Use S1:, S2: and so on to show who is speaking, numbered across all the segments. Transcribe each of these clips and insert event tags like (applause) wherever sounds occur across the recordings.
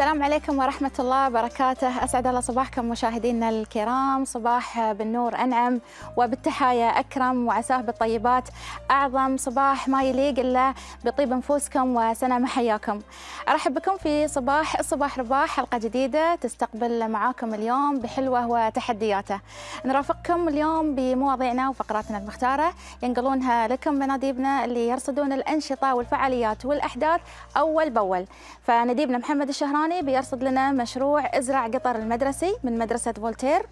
S1: السلام عليكم ورحمة الله وبركاته أسعد الله صباحكم مشاهدينا الكرام صباح بالنور أنعم وبالتحايا أكرم وعساه بالطيبات أعظم صباح ما يليق إلا بطيب نفوسكم وسنة محياكم أرحب بكم في صباح الصباح رباح حلقة جديدة تستقبل معاكم اليوم بحلوة وتحدياته نرافقكم اليوم بمواضيعنا وفقراتنا المختارة ينقلونها لكم مناديبنا اللي يرصدون الأنشطة والفعاليات والأحداث أول بأول فنديبنا محمد الشهراني بيرصد لنا مشروع ازرع قطر المدرسي من مدرسة فولتير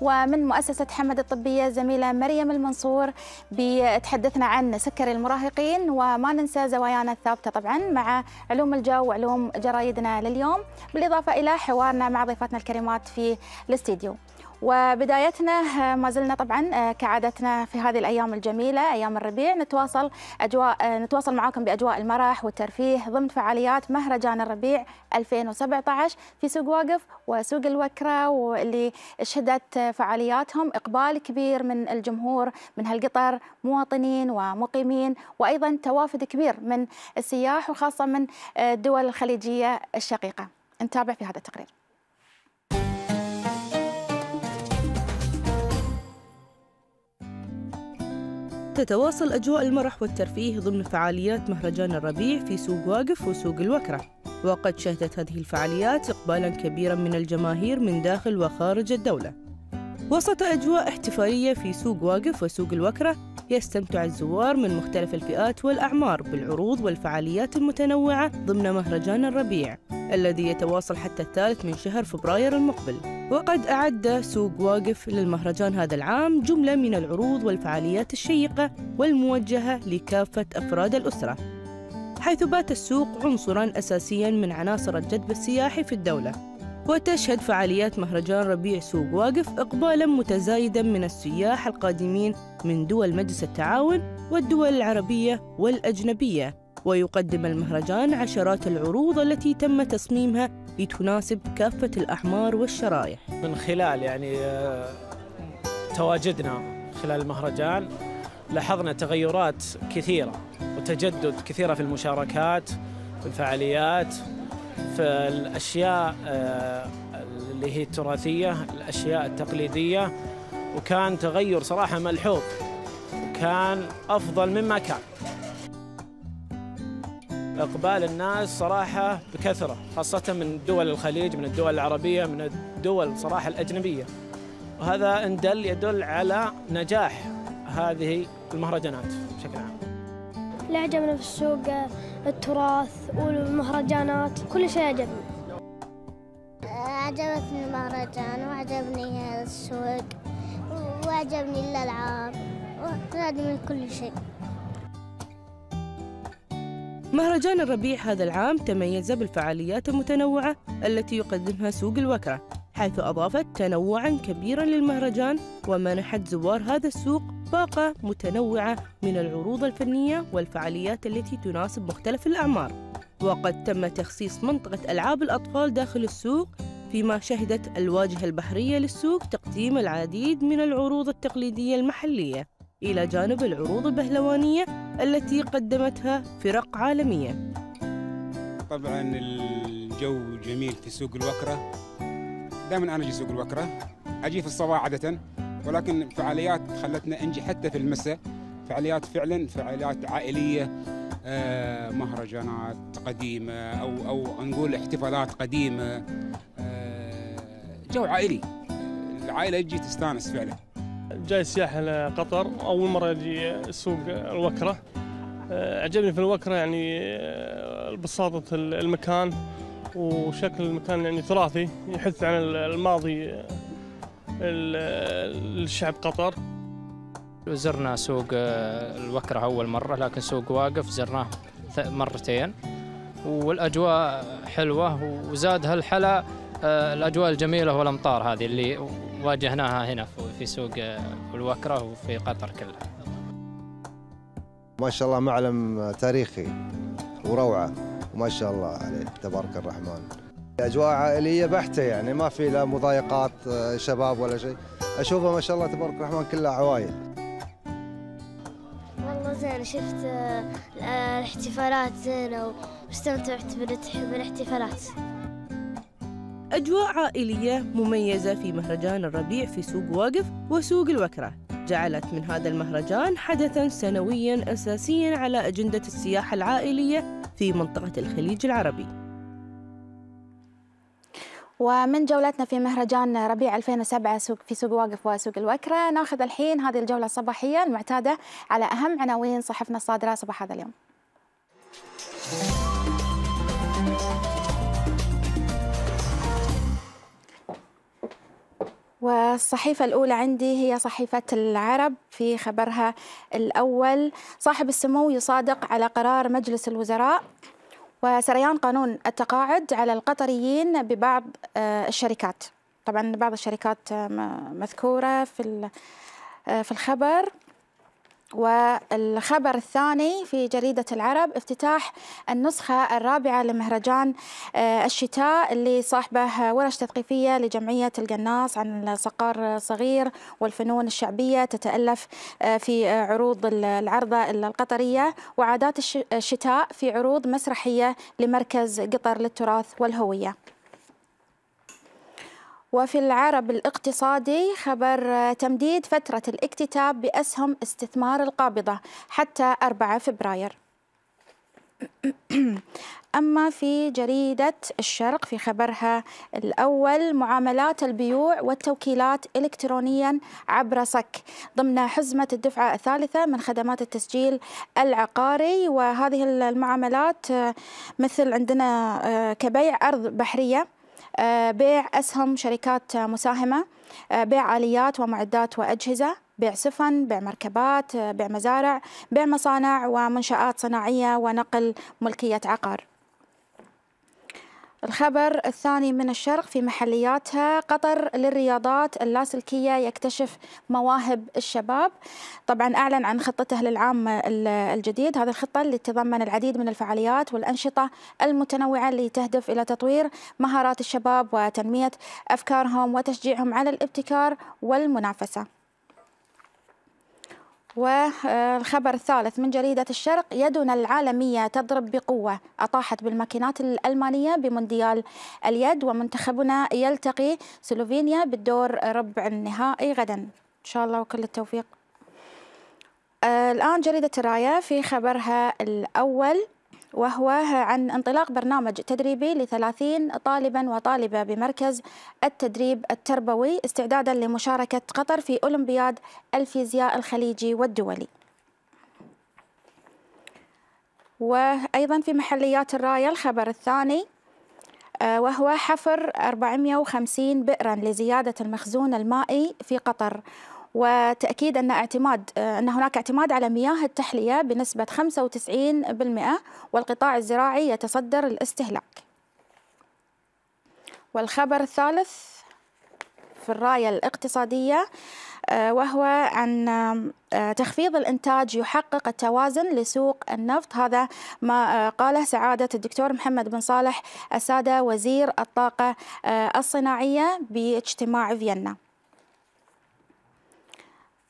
S1: ومن مؤسسة حمد الطبية زميلة مريم المنصور بتحدثنا عن سكر المراهقين وما ننسى زوايانا الثابتة طبعا مع علوم الجو وعلوم جرايدنا لليوم بالإضافة إلى حوارنا مع ضيفتنا الكريمات في الاستديو وبدايتنا آه، ما زلنا طبعا آه، كعادتنا في هذه الايام الجميله ايام الربيع نتواصل اجواء آه، نتواصل معاكم باجواء المرح والترفيه ضمن فعاليات مهرجان الربيع 2017 في سوق واقف وسوق الوكره واللي شهدت فعالياتهم اقبال كبير من الجمهور من هالقطر مواطنين ومقيمين وايضا توافد كبير من السياح وخاصه من الدول الخليجيه الشقيقه نتابع في هذا التقرير
S2: تتواصل أجواء المرح والترفيه ضمن فعاليات مهرجان الربيع في سوق واقف وسوق الوكرة وقد شهدت هذه الفعاليات إقبالا كبيرا من الجماهير من داخل وخارج الدولة وسط أجواء احتفالية في سوق واقف وسوق الوكرة يستمتع الزوار من مختلف الفئات والأعمار بالعروض والفعاليات المتنوعة ضمن مهرجان الربيع الذي يتواصل حتى الثالث من شهر فبراير المقبل وقد أعد سوق واقف للمهرجان هذا العام جملة من العروض والفعاليات الشيقة والموجهة لكافة أفراد الأسرة حيث بات السوق عنصرا أساسيا من عناصر الجذب السياحي في الدولة وتشهد فعاليات مهرجان ربيع سوق واقف إقبالا متزايدا من السياح القادمين من دول مجلس التعاون والدول العربية والأجنبية ويقدم المهرجان عشرات العروض التي تم تصميمها لتناسب كافة الأعمار والشرائح
S3: من خلال يعني آه، تواجدنا خلال المهرجان لاحظنا تغيرات كثيرة وتجدد كثيرة في المشاركات في الفعاليات فالأشياء آه، اللي هي التراثية الأشياء التقليدية وكان تغير صراحة ملحوظ وكان أفضل مما كان إقبال الناس صراحة بكثرة خاصة من دول الخليج من الدول العربية من الدول صراحة الأجنبية وهذا إن دل يدل على نجاح هذه المهرجانات بشكل عام
S4: اللي عجبنا في السوق التراث والمهرجانات كل شيء عجبني
S5: عجبتني المهرجان وعجبني هذا السوق وعجبني الألعاب وعجبني كل شيء
S2: مهرجان الربيع هذا العام تميز بالفعاليات المتنوعة التي يقدمها سوق الوكرة حيث أضافت تنوعا كبيرا للمهرجان ومنحت زوار هذا السوق باقة متنوعة من العروض الفنية والفعاليات التي تناسب مختلف الأعمار وقد تم تخصيص منطقة ألعاب الأطفال داخل السوق فيما شهدت الواجهة البحرية للسوق تقديم العديد من العروض التقليدية المحلية إلى جانب العروض البهلوانية التي قدمتها فرق عالمية
S6: طبعا الجو جميل في سوق الوكرة دائما أنا أجي سوق الوكرة أجي في الصباح عادة ولكن فعاليات خلتنا انجي حتى في المساء فعاليات فعلا فعاليات عائليه آه، مهرجانات قديمه او او نقول احتفالات قديمه آه، جو عائلي العائله تجي تستانس فعلا
S4: جاي سياحه لقطر اول مره اجي سوق الوكره آه، عجبني في الوكره يعني بساطه المكان وشكل المكان يعني تراثي يحث عن الماضي الشعب
S2: قطر زرنا سوق آه، الوكرة أول مرة لكن سوق واقف زرناه مرتين والأجواء حلوة وزاد هالحلا آه، الأجواء الجميلة والأمطار هذه اللي واجهناها هنا في سوق آه، الوكرة وفي قطر كلها ما شاء الله معلم تاريخي وروعة وما شاء الله عليه تبارك الرحمن اجواء عائليه بحته يعني ما في لا مضايقات آه، شباب ولا شيء اشوفها ما شاء الله تبارك الرحمن كلها عوائل
S4: والله زين شفت آه، الاحتفالات زينه واستمتعت بالاحتفالات
S2: أجواء عائلية مميزة في مهرجان الربيع في سوق واقف وسوق الوكرة جعلت من هذا المهرجان حدثاً سنوياً أساسياً على أجندة السياحة العائلية في منطقة الخليج العربي
S1: ومن جولتنا في مهرجان ربيع 2007 في سوق واقف وسوق الوكرة ناخذ الحين هذه الجولة الصباحية المعتادة على أهم عناوين صحفنا الصادرة صباح هذا اليوم والصحيفة الأولى عندي هي صحيفة العرب في خبرها الأول صاحب السمو يصادق على قرار مجلس الوزراء وسريان قانون التقاعد على القطريين ببعض آه، الشركات طبعا بعض الشركات آه، مذكورة في آه، في الخبر والخبر الثاني في جريدة العرب افتتاح النسخة الرابعة لمهرجان آه، الشتاء اللي صاحبه ورش تثقيفية لجمعية القناص عن الصقار الصغير والفنون الشعبية تتألف آه، في عروض العرضة القطرية وعادات الشتاء في عروض مسرحية لمركز قطر للتراث والهوية وفي العرب الاقتصادي خبر تمديد فترة الاكتتاب بأسهم استثمار القابضة حتى 4 فبراير (clears throat) أما في جريدة الشرق في خبرها الأول معاملات البيوع والتوكيلات إلكترونيا عبر صك ضمن حزمة الدفعة الثالثة من خدمات التسجيل العقاري وهذه المعاملات مثل عندنا آه، كبيع أرض بحرية آه، بيع أسهم شركات مساهمة آه، بيع آليات ومعدات وأجهزة بيع سفن بيع مركبات آه، بيع مزارع بيع مصانع ومنشآت صناعية ونقل ملكية عقار الخبر الثاني من الشرق في محلياتها قطر للرياضات اللاسلكية يكتشف مواهب الشباب طبعا أعلن عن خطته للعام الجديد هذه الخطة اللي تضمن العديد من الفعاليات والأنشطة المتنوعة اللي تهدف إلى تطوير مهارات الشباب وتنمية أفكارهم وتشجيعهم على الابتكار والمنافسة والخبر الثالث من جريدة الشرق يدنا العالمية تضرب بقوة أطاحت بالماكينات الألمانية بمونديال اليد ومنتخبنا يلتقي سلوفينيا بالدور ربع النهائي غدا إن شاء الله وكل التوفيق آه، الآن جريدة الراية في خبرها الأول وهو عن انطلاق برنامج تدريبي لثلاثين طالبا وطالبة بمركز التدريب التربوي استعدادا لمشاركة قطر في أولمبياد الفيزياء الخليجي والدولي وأيضا في محليات الراية الخبر الثاني آه، وهو حفر 450 بئرا لزيادة المخزون المائي في قطر وتأكيد أن اعتماد آه، أن هناك اعتماد على مياه التحلية بنسبة 95% والقطاع الزراعي يتصدر الاستهلاك والخبر الثالث في الراية الاقتصادية آه، وهو أن آه، تخفيض الإنتاج يحقق التوازن لسوق النفط هذا ما قاله سعادة الدكتور محمد بن صالح السادة وزير الطاقة الصناعية باجتماع فيينا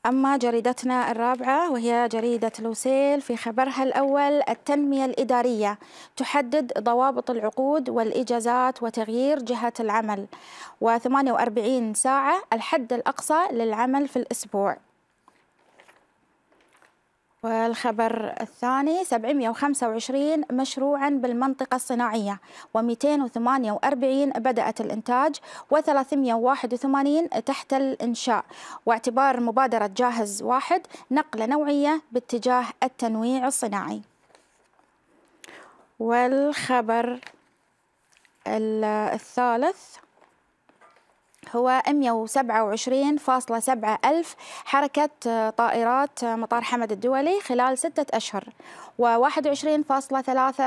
S1: أما جريدتنا الرابعة وهي جريدة لوسيل في خبرها الأول التنمية الإدارية تحدد ضوابط العقود والإجازات وتغيير جهة العمل و48 ساعة الحد الأقصى للعمل في الأسبوع والخبر الثاني 725 مشروعا بالمنطقة الصناعية و248 بدأت الإنتاج و381 تحت الإنشاء واعتبار مبادرة جاهز واحد نقلة نوعية باتجاه التنويع الصناعي والخبر الثالث هو 127.7 ألف حركة آه، طائرات آه، مطار حمد الدولي خلال ستة أشهر و21.3%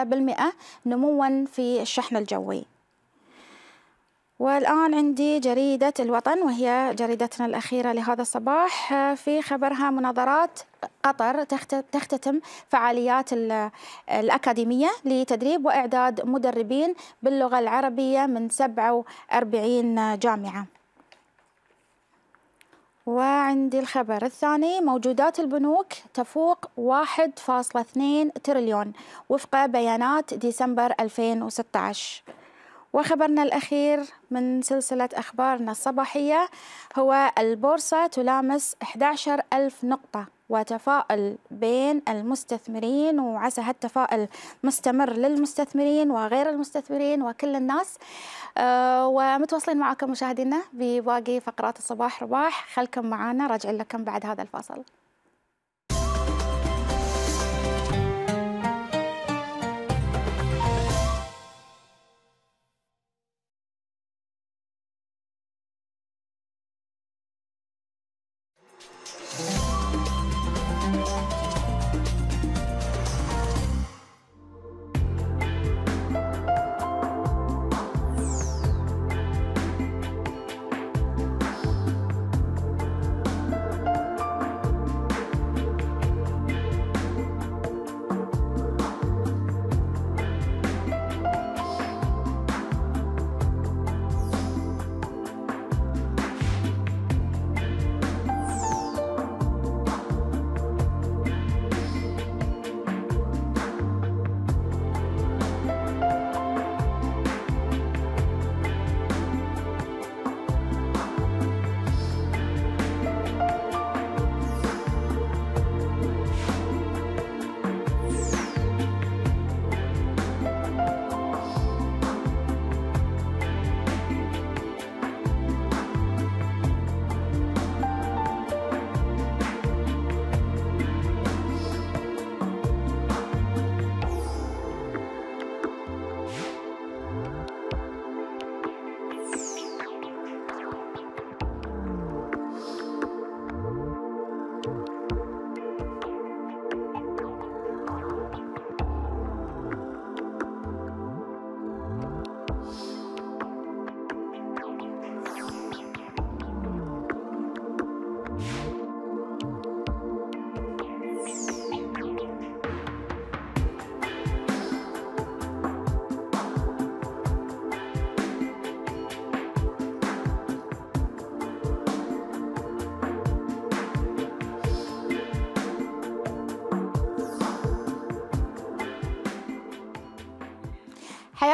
S1: نموا في الشحن الجوي والآن عندي جريدة الوطن وهي جريدتنا الأخيرة لهذا الصباح آه، في خبرها مناظرات قطر تختتم فعاليات الأكاديمية لتدريب وإعداد مدربين باللغة العربية من 47 جامعة وعندي الخبر الثاني موجودات البنوك تفوق 1.2 تريليون وفق بيانات ديسمبر 2016 وخبرنا الأخير من سلسلة أخبارنا الصباحية هو البورصة تلامس 11 ألف نقطة وتفاؤل بين المستثمرين وعسى هالتفاؤل مستمر للمستثمرين وغير المستثمرين وكل الناس آه، ومتواصلين معكم مشاهدينا بباقي فقرات الصباح رباح خلكم معنا راجعين لكم بعد هذا الفاصل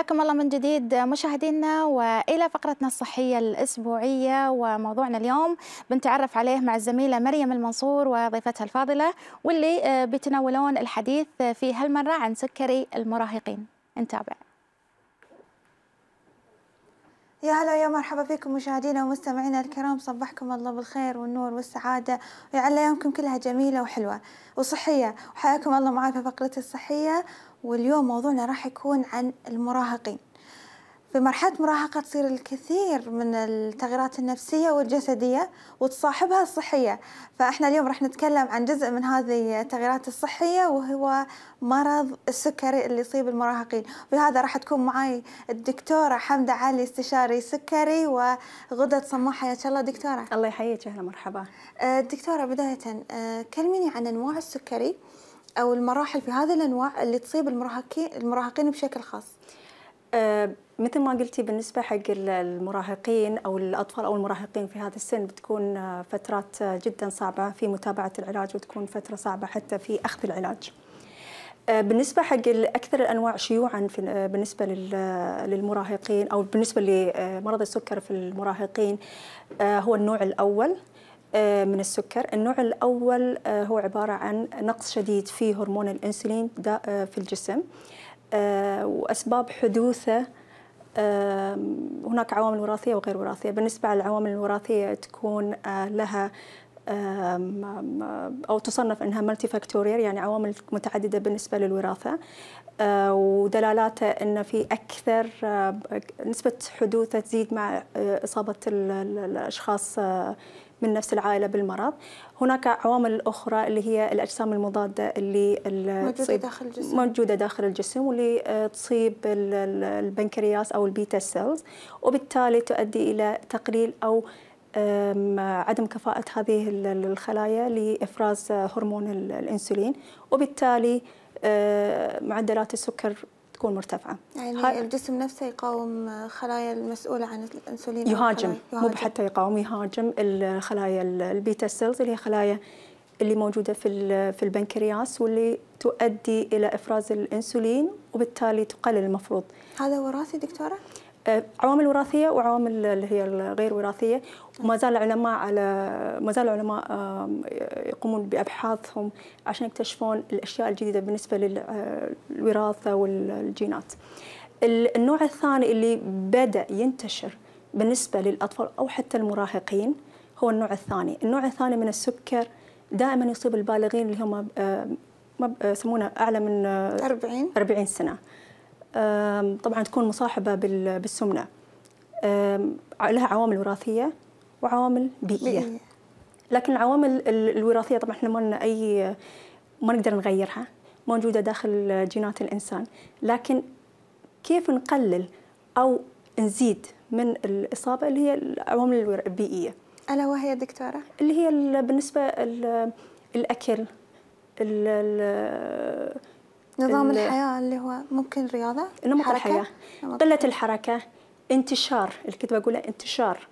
S1: حياكم الله من جديد مشاهدينا والى فقرتنا الصحيه الاسبوعيه وموضوعنا اليوم بنتعرف عليه مع الزميله مريم المنصور وضيفتها الفاضله واللي آه، بيتناولون الحديث في هالمره عن سكري المراهقين نتابع
S7: يا هلا يا مرحبا بكم مشاهدينا ومستمعينا الكرام صبحكم الله بالخير والنور والسعادة ويعلى يومكم كلها جميلة وحلوة وصحية وحياكم الله معاي في فقرة الصحية واليوم موضوعنا راح يكون عن المراهقين في مرحلة مراهقة تصير الكثير من التغييرات النفسية والجسدية وتصاحبها الصحية فإحنا اليوم راح نتكلم عن جزء من هذه التغييرات الصحية وهو مرض السكري اللي يصيب المراهقين بهذا راح تكون معي الدكتورة حمدة علي استشاري سكري وغدة صماحة يا الله دكتورة الله يحييك أهلا مرحبا أه، دكتورة بداية أه، كلميني عن أنواع السكري أو المراحل في هذه الأنواع
S6: اللي تصيب المراهقين المراهقين بشكل خاص آه، مثل ما قلتي بالنسبه حق المراهقين او الاطفال او المراهقين في هذا السن بتكون آه، فترات آه، جدا صعبه في متابعه العلاج وتكون فتره صعبه حتى في اخذ العلاج. بالنسبه حق اكثر الانواع شيوعا بالنسبه للمراهقين او بالنسبه لمرض السكر في المراهقين هو النوع الاول من السكر النوع الاول هو عباره عن نقص شديد في هرمون الانسولين في الجسم آه، واسباب حدوثه آه، هناك عوامل وراثيه وغير وراثيه، بالنسبه للعوامل الوراثيه تكون آه، لها او تصنف انها مالتي فاكتوريال يعني عوامل متعدده بالنسبه للوراثه ودلالاته ان في اكثر نسبه حدوثه تزيد مع اصابه الاشخاص من نفس العائلة بالمرض هناك عوامل أخرى اللي هي الأجسام المضادة اللي, موجودة داخل الجسم موجودة داخل الجسم واللي تصيب البنكرياس أو البيتا سيلز وبالتالي تؤدي إلى تقليل أو عدم كفاءة هذه الخلايا لإفراز هرمون الأنسولين وبالتالي آه، معدلات السكر تكون مرتفعة
S7: يعني الجسم نفسه يقاوم خلايا المسؤولة عن الأنسولين يهاجم, يهاجم. مو حتى
S6: يقاوم يهاجم الخلايا البيتا سيلز اللي هي خلايا اللي موجودة في في البنكرياس واللي تؤدي إلى إفراز الأنسولين وبالتالي تقلل المفروض هذا وراثي دكتورة؟ عوامل وراثيه وعوامل اللي هي الغير وراثيه وما زال العلماء على ما زال العلماء يقومون بابحاثهم عشان يكتشفون الاشياء الجديده بالنسبه للوراثه آه، والجينات. النوع الثاني اللي بدا ينتشر بالنسبه للاطفال او حتى المراهقين هو النوع الثاني، النوع الثاني من السكر دائما يصيب البالغين اللي هم آه، يسمونه اعلى من 40 آه، 40 سنه. طبعا تكون مصاحبة بالسمنة لها عوامل وراثية وعوامل بيئية, لكن العوامل الوراثية طبعا احنا ما لنا أي ما نقدر نغيرها موجودة داخل جينات الإنسان لكن كيف نقلل أو نزيد من الإصابة اللي هي العوامل البيئية
S7: ألا وهي دكتورة؟
S6: اللي هي بالنسبة الأكل ال نظام اللي الحياه
S7: اللي هو ممكن رياضه نمط الحياه
S6: قله الحركه انتشار الكتب اقولها انتشار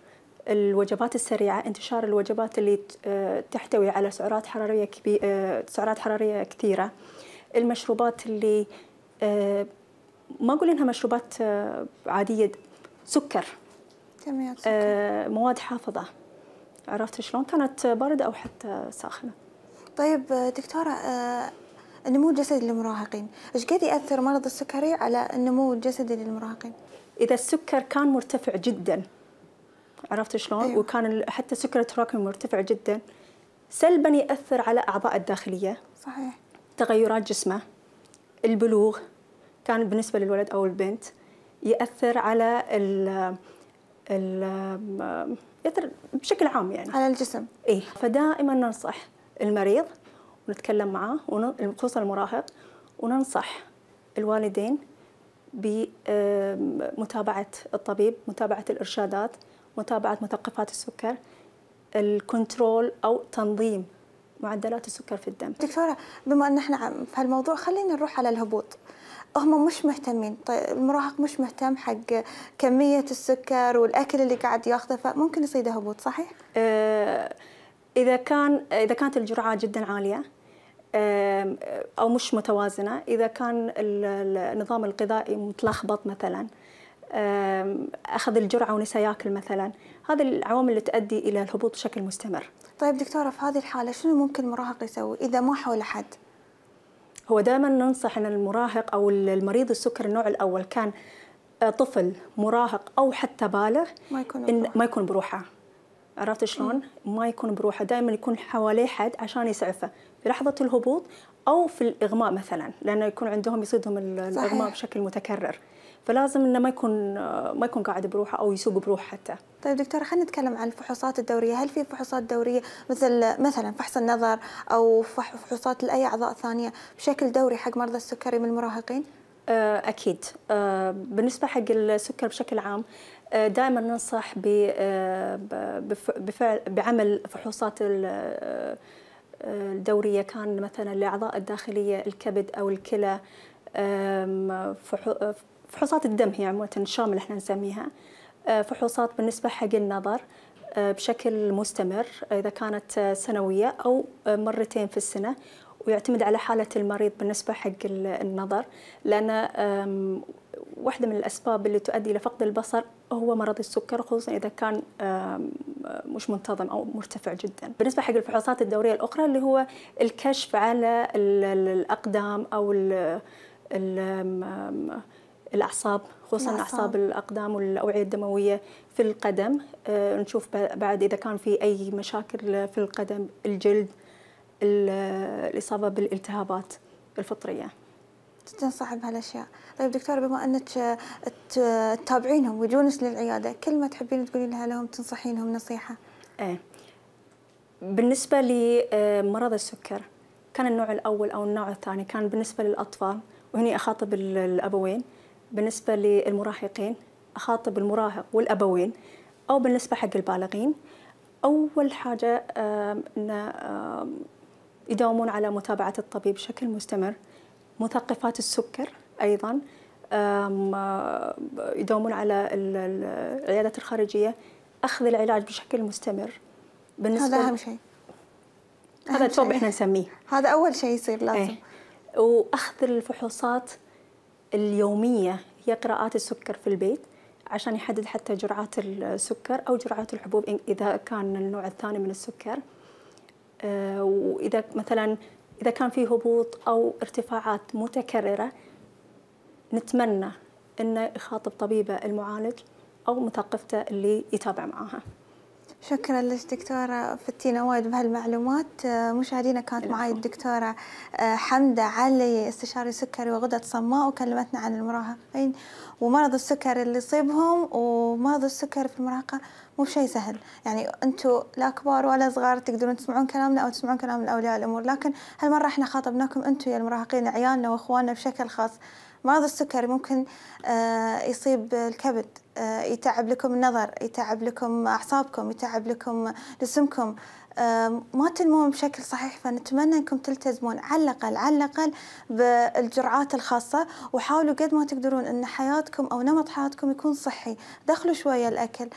S6: الوجبات السريعه انتشار الوجبات اللي آه، تحتوي على سعرات حراريه كبيرة آه، سعرات حراريه كثيره المشروبات اللي آه، ما اقول انها مشروبات عاديه سكر كميات سكر مواد حافظه عرفت شلون كانت بارده او حتى ساخنه
S7: طيب دكتوره
S6: النمو الجسدي للمراهقين ايش قد ياثر مرض السكري على النمو الجسدي للمراهقين اذا السكر كان مرتفع جدا عرفت شلون أيوة. وكان حتى سكر التراكم مرتفع جدا سلبا ياثر على اعضاء الداخليه صحيح تغيرات جسمه البلوغ كان بالنسبه للولد او البنت ياثر على ال ال يأثر بشكل عام يعني على الجسم اي فدائما ننصح المريض ونتكلم معاه خصوصا المراهق وننصح الوالدين بمتابعة الطبيب متابعة الإرشادات متابعة مثقفات السكر الكنترول أو تنظيم معدلات السكر في الدم دكتورة بما أن احنا في هالموضوع خلينا نروح على
S7: الهبوط هم مش مهتمين طيب المراهق مش مهتم حق كمية
S6: السكر والأكل اللي قاعد ياخذه فممكن يصيده هبوط صحيح؟ آه إذا كان إذا كانت الجرعة جدا عالية او مش متوازنه اذا كان النظام الغذائي متلخبط مثلا اخذ الجرعه ونسى ياكل مثلا هذه العوامل اللي تؤدي الى الهبوط بشكل مستمر طيب دكتوره في هذه الحاله شنو ممكن المراهق
S7: يسوي اذا ما حول احد
S6: هو دائما ننصح ان المراهق او المريض السكر النوع الاول كان آه، طفل مراهق او حتى بالغ ما يكون بروحه, إن ما يكون بروحه. عرفت شلون؟ ما يكون بروحه دائما يكون حواليه حد عشان يسعفه في لحظه الهبوط او في الاغماء مثلا لانه يكون عندهم يصيدهم الاغماء صحيح. بشكل متكرر فلازم انه ما يكون ما يكون قاعد بروحه او يسوق بروحه حتى.
S7: طيب دكتوره خلينا نتكلم عن الفحوصات الدوريه، هل في فحوصات دوريه مثل مثلا فحص النظر او فحوصات لاي اعضاء ثانيه بشكل دوري حق مرضى السكري
S6: من المراهقين؟ أه، اكيد أه، بالنسبه حق السكر بشكل عام دائما ننصح آه، بفعل بعمل فحوصات آه، الدورية كان مثلا لأعضاء الداخلية الكبد أو الكلى فحوصات الدم هي عموما الشامل احنا نسميها آه، فحوصات بالنسبة حق النظر بشكل مستمر إذا كانت سنوية أو مرتين في السنة ويعتمد على حالة المريض بالنسبة حق النظر لأن واحدة من الأسباب اللي تؤدي إلى فقد البصر هو مرض السكر خصوصا إذا كان مش منتظم أو مرتفع جدا بالنسبة حق الفحوصات الدورية الأخرى اللي هو الكشف على الأقدام أو الـ الـ الاعصاب خصوصا اعصاب الاقدام والاوعيه الدمويه في القدم آه، نشوف بعد اذا كان في اي مشاكل في القدم الجلد الاصابه بالالتهابات الفطريه
S7: جدا صعب هالاشياء طيب دكتوره بما انك آه، تتابعينهم ويجونس للعياده
S6: كل ما تحبين تقولين لها لهم تنصحينهم نصيحه ايه بالنسبه لمرض آه، السكر كان النوع الاول او النوع الثاني كان بالنسبه للاطفال وهني اخاطب الابوين بالنسبه للمراهقين اخاطب المراهق والابوين او بالنسبه حق البالغين اول حاجه آه، انه يداومون على متابعه الطبيب بشكل مستمر مثقفات السكر أيضا يداومون على العيادات الخارجية أخذ العلاج بشكل مستمر بالنسبة هذا أهم شيء هذا التوب احنا نسميه هذا أول شيء يصير لازم ايه. وأخذ الفحوصات اليومية هي قراءات السكر في البيت عشان يحدد حتى جرعات السكر أو جرعات الحبوب إذا كان النوع الثاني من السكر آه، وإذا مثلا إذا كان في هبوط أو ارتفاعات متكررة نتمنى أنه يخاطب طبيبه المعالج أو مثقفته اللي يتابع معاها
S7: شكرا لك دكتورة فتينا وايد بهالمعلومات آه، مشاهدينا كانت معي الدكتورة آه، حمدة علي استشاري سكري وغدة صماء وكلمتنا عن المراهقين ومرض السكر اللي يصيبهم ومرض السكر في المراهقة مو بشيء سهل يعني انتم لا كبار ولا صغار تقدرون تسمعون كلامنا او تسمعون كلام اولياء الامور لكن هالمره احنا خاطبناكم انتم يا المراهقين عيالنا واخواننا بشكل خاص مرض السكر ممكن آه، يصيب الكبد آه، يتعب لكم النظر يتعب لكم اعصابكم يتعب لكم جسمكم آه، ما تنمون بشكل صحيح فنتمنى انكم تلتزمون على الاقل على الاقل بالجرعات الخاصه وحاولوا قد ما تقدرون ان حياتكم او نمط حياتكم يكون صحي دخلوا شويه الاكل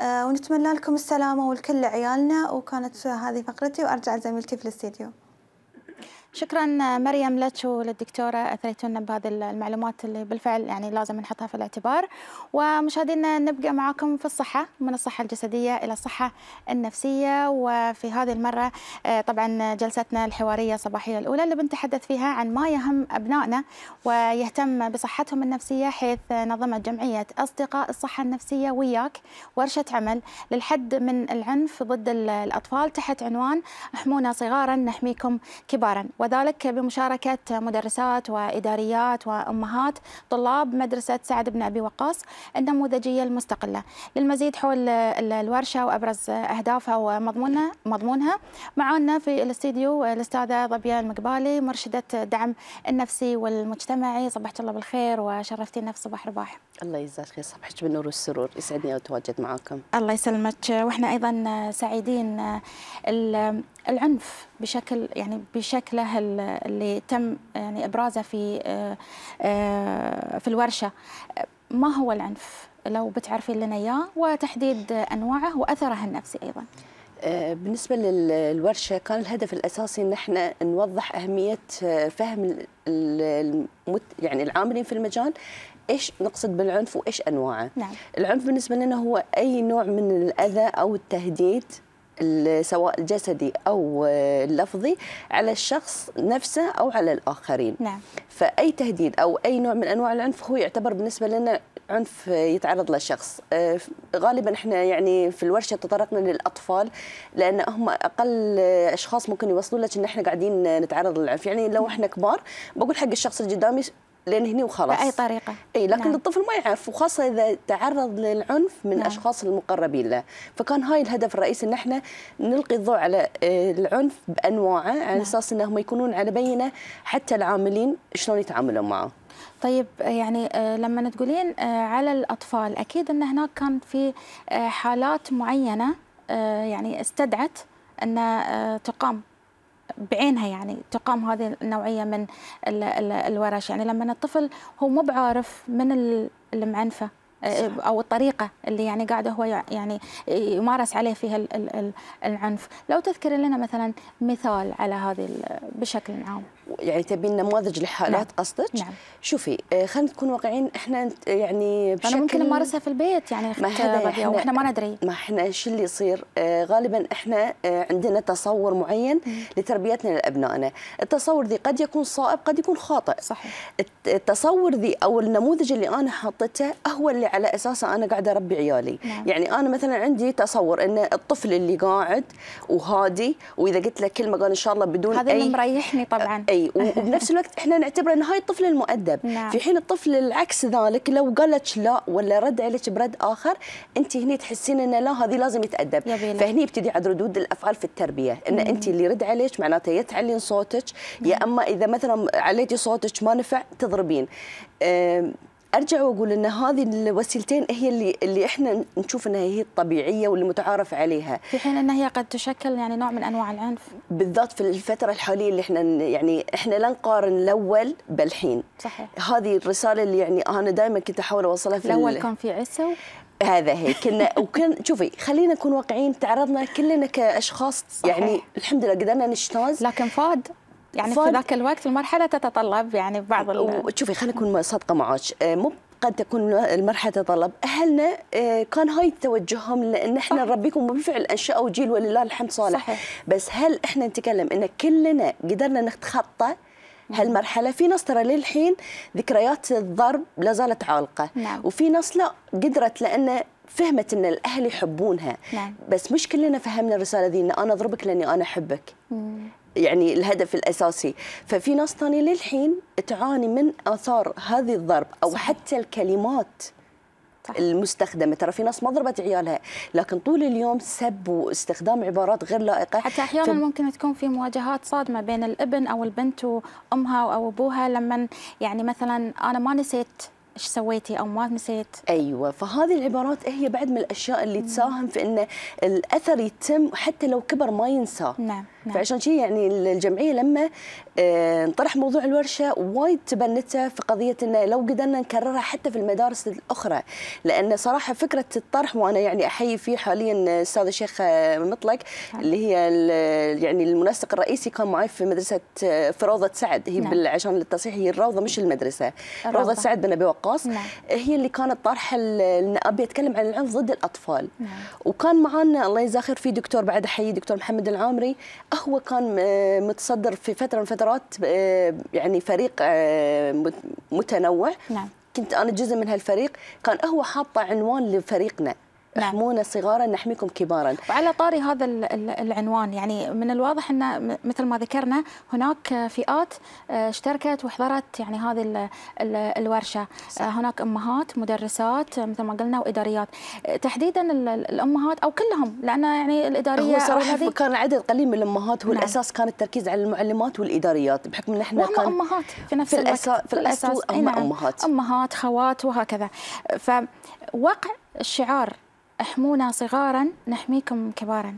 S7: آه، ونتمنى لكم السلامة والكل لعيالنا وكانت هذه فقرتي وأرجع لزميلتي في الاستديو شكرا مريم لك وللدكتوره
S1: اثريتونا بهذه المعلومات اللي بالفعل يعني لازم نحطها في الاعتبار ومشاهدينا نبقى معاكم في الصحه من الصحه الجسديه الى الصحه النفسيه وفي هذه المره آه، طبعا جلستنا الحواريه الصباحيه الاولى اللي بنتحدث فيها عن ما يهم ابنائنا ويهتم بصحتهم النفسيه حيث نظمت جمعيه اصدقاء الصحه النفسيه وياك ورشه عمل للحد من العنف ضد الاطفال تحت عنوان احمونا صغارا نحميكم كبارا وذلك بمشاركة مدرسات وإداريات وأمهات طلاب مدرسة سعد بن أبي وقاص النموذجية المستقلة للمزيد حول الورشة وأبرز أهدافها ومضمونها مضمونها معنا في الاستديو الأستاذة ضبيان المقبالي مرشدة الدعم النفسي والمجتمعي صبحت الله بالخير وشرفتي نفس صباح رباح
S8: الله يجزاك خير صبحك بالنور والسرور يسعدني اتواجد معاكم
S1: الله يسلمك واحنا ايضا سعيدين العنف بشكل يعني بشكله اللي تم يعني ابرازه في آه، آه، في الورشه ما هو العنف لو بتعرفين لنا اياه وتحديد انواعه واثره النفسي ايضا
S8: آه، بالنسبة للورشة كان الهدف الأساسي أن احنا نوضح أهمية فهم يعني العاملين في المجال ايش نقصد بالعنف وايش انواعه؟ نعم. العنف بالنسبه لنا هو اي نوع من الاذى او التهديد سواء الجسدي أو اللفظي آه، على الشخص نفسه أو على الآخرين نعم. فأي تهديد أو أي نوع من أنواع العنف هو يعتبر بالنسبة لنا عنف آه، يتعرض له الشخص آه، غالبا احنا يعني في الورشه تطرقنا للاطفال لان هم اقل اشخاص ممكن يوصلوا لك ان احنا قاعدين نتعرض للعنف يعني لو احنا كبار بقول حق الشخص اللي قدامي لين هني وخلاص باي طريقه اي لكن نعم. الطفل ما يعرف وخاصه اذا تعرض للعنف من نعم. اشخاص المقربين له فكان هاي الهدف الرئيسي ان احنا نلقي الضوء على آه،
S1: العنف بانواعه على نعم. اساس انهم يكونون على بينه حتى العاملين شلون يتعاملون معه طيب يعني آه، لما تقولين آه، على الاطفال اكيد ان هناك كان في حالات معينه يعني استدعت ان تقام بعينها يعني تقام هذه النوعيه من الورش يعني لما الطفل هو مو بعارف من المعنفه آه، صح. او الطريقه اللي يعني قاعده هو يعني يمارس عليه فيها العنف لو تذكر لنا مثلا مثال على هذه بشكل عام
S8: يعني تبين نماذج لحالات نعم. قصدك نعم. شوفي آه، خلينا نكون واقعيين احنا آه،
S1: يعني بشكل أنا ممكن نمارسها في البيت يعني ما احنا, احنا واحنا
S8: ما ندري ما احنا ايش اللي يصير آه، غالبا احنا عندنا تصور معين لتربيتنا لابنائنا التصور ذي قد يكون صائب قد يكون خاطئ صحيح التصور ذي او النموذج اللي انا حاطته هو اللي على اساسه انا قاعده اربي عيالي نعم. يعني انا مثلا عندي تصور ان الطفل اللي قاعد وهادي واذا قلت له كلمه قال ان شاء الله بدون هذا اي هذا اللي مريحني طبعا أي شيء (laughs) وبنفس الوقت احنا نعتبر ان هاي الطفل المؤدب نعم. في حين الطفل العكس ذلك لو قالت لا ولا رد عليك برد اخر انت هنا تحسين ان لا هذه لازم يتادب فهني يبتدي عاد ردود الافعال في التربيه ان انت اللي رد عليك معناته يا تعلين صوتك يا اما اذا مثلا عليتي صوتك ما نفع تضربين ارجع واقول ان هذه الوسيلتين هي اللي اللي احنا نشوف انها هي الطبيعيه واللي متعارف عليها
S1: في حين انها هي قد تشكل يعني نوع من انواع العنف
S8: بالذات في الفتره الحاليه اللي احنا يعني احنا لا نقارن الاول بالحين صحيح هذه الرساله اللي يعني انا دائما كنت احاول اوصلها في الاول كان في عسو هذا هي كنا وكان شوفي خلينا نكون واقعيين تعرضنا كلنا كاشخاص يعني صحيح. الحمد لله
S1: قدرنا نجتاز لكن فاد يعني في ذاك الوقت المرحله تتطلب يعني بعض
S8: شوفي خلينا نكون صادقه معك آه، مو قد تكون المرحله تتطلب اهلنا آه، كان هاي توجههم لان احنا نربيكم وبالفعل انشأوا جيل ولله الحمد صالح صحيح. بس هل احنا نتكلم ان كلنا قدرنا نتخطى هالمرحلة في ناس ترى للحين ذكريات الضرب لا زالت عالقة نعم. وفي ناس لا قدرت لأن فهمت ان الاهل يحبونها نعم. بس مش كلنا فهمنا الرساله ذي ان انا اضربك لاني انا احبك يعني الهدف الاساسي ففي ناس ثانيه للحين تعاني من اثار هذه الضرب او صح. حتى الكلمات صح. المستخدمه ترى في ناس ما ضربت عيالها لكن طول اليوم سب واستخدام عبارات غير لائقه حتى احيانا ف... ممكن
S1: تكون في مواجهات صادمه بين الابن او البنت وامها او ابوها لما يعني مثلا انا ما نسيت ايش سويتي او ما نسيت ايوه فهذه العبارات هي بعد
S8: من الاشياء اللي تساهم في ان الاثر يتم حتى لو كبر ما ينساه نعم نعم. فعشان شيء يعني الجمعيه لما انطرح آه، موضوع الورشه وايد تبنته في قضيه انه لو قدرنا نكررها حتى في المدارس الاخرى لان صراحه فكره الطرح وانا يعني احيي فيه حاليا الاستاذ الشيخ آه، مطلق نعم. اللي هي يعني المنسق الرئيسي كان معي في مدرسه آه، في روضه سعد هي نعم. عشان للتصحيح هي الروضه مش المدرسه الروضة. روضه سعد بن ابي وقاص نعم. هي اللي كانت طارحه ان ابي اتكلم عن العنف ضد الاطفال نعم. وكان معنا الله يجزاه خير في دكتور بعد احيي دكتور محمد العامري هو كان آه، متصدر في فتره من فترات آه، يعني فريق آه، متنوع نعم. كنت انا جزء من هالفريق كان هو حاطه عنوان لفريقنا
S1: احمونا نعم. صغارا نحميكم كبارا وعلى طاري هذا العنوان يعني من الواضح أن مثل ما ذكرنا هناك فئات آه، اشتركت وحضرت يعني هذه الورشة صح. آه، هناك أمهات مدرسات آه، مثل ما قلنا وإداريات تحديدا الأمهات أو كلهم لأن يعني الإدارية هو صراحة كان عدد قليل من الأمهات هو نعم. الأساس كان التركيز على المعلمات والإداريات بحكم أن احنا كان أمهات في نفس في الأساس في الأساس هم نعم. أمهات أمهات خوات وهكذا فوقع الشعار احمونا صغارا نحميكم كبارا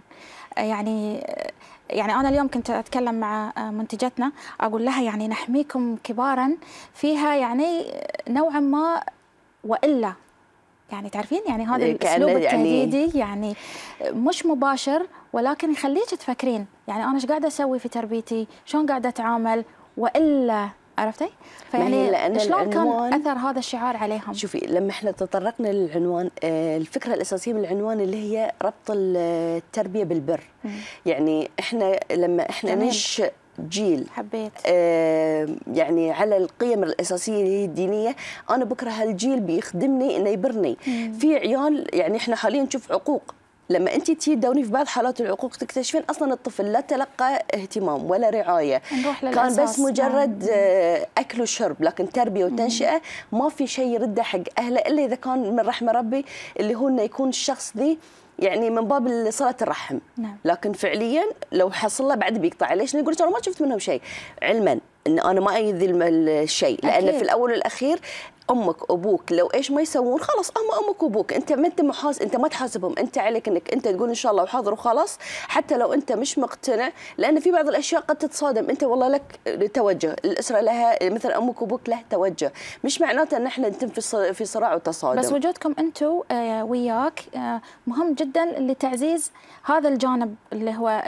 S1: آه، يعني آه، يعني انا اليوم كنت اتكلم مع آه، منتجتنا اقول لها يعني نحميكم كبارا فيها يعني نوعا ما والا يعني تعرفين يعني هذا إيه، الاسلوب يعني التهديدي يعني, يعني مش مباشر ولكن يخليك تفكرين يعني انا ايش قاعده اسوي في تربيتي شلون قاعده اتعامل والا عرفتي؟ فيعني شلون كان اثر هذا الشعار عليهم؟
S8: شوفي لما احنا تطرقنا للعنوان آه، الفكره الاساسيه من العنوان اللي هي ربط التربيه بالبر يعني احنا لما احنا ننشئ جيل حبيت آه يعني على القيم الاساسيه اللي هي الدينيه انا بكره هالجيل بيخدمني انه يبرني مم. في عيال يعني احنا حاليا نشوف عقوق لما انت تدورين في بعض حالات العقوق تكتشفين اصلا الطفل لا تلقى اهتمام ولا رعايه
S1: كان بس مجرد
S8: نعم. آه. اكل وشرب لكن تربيه وتنشئه ما في شيء يرده حق اهله الا اذا كان من رحمه ربي اللي هو انه يكون الشخص ذي يعني من باب صله الرحم نعم. لكن فعليا لو حصل له بعد بيقطع ليش يقول انا ما شفت منهم شيء علما ان انا ما ايذي الشيء لان أكيد. في الاول والاخير امك ابوك لو ايش ما يسوون خلاص هم امك وابوك انت ما انت محاس انت ما تحاسبهم انت عليك انك انت تقول ان شاء الله وحاضر وخلاص حتى لو انت مش مقتنع لان في بعض الاشياء قد تتصادم انت والله لك توجه الاسره لها مثل امك وابوك له توجه مش معناته ان احنا نتم في في صراع وتصادم بس
S1: وجودكم انتم آه، وياك آه، مهم جدا لتعزيز هذا الجانب اللي هو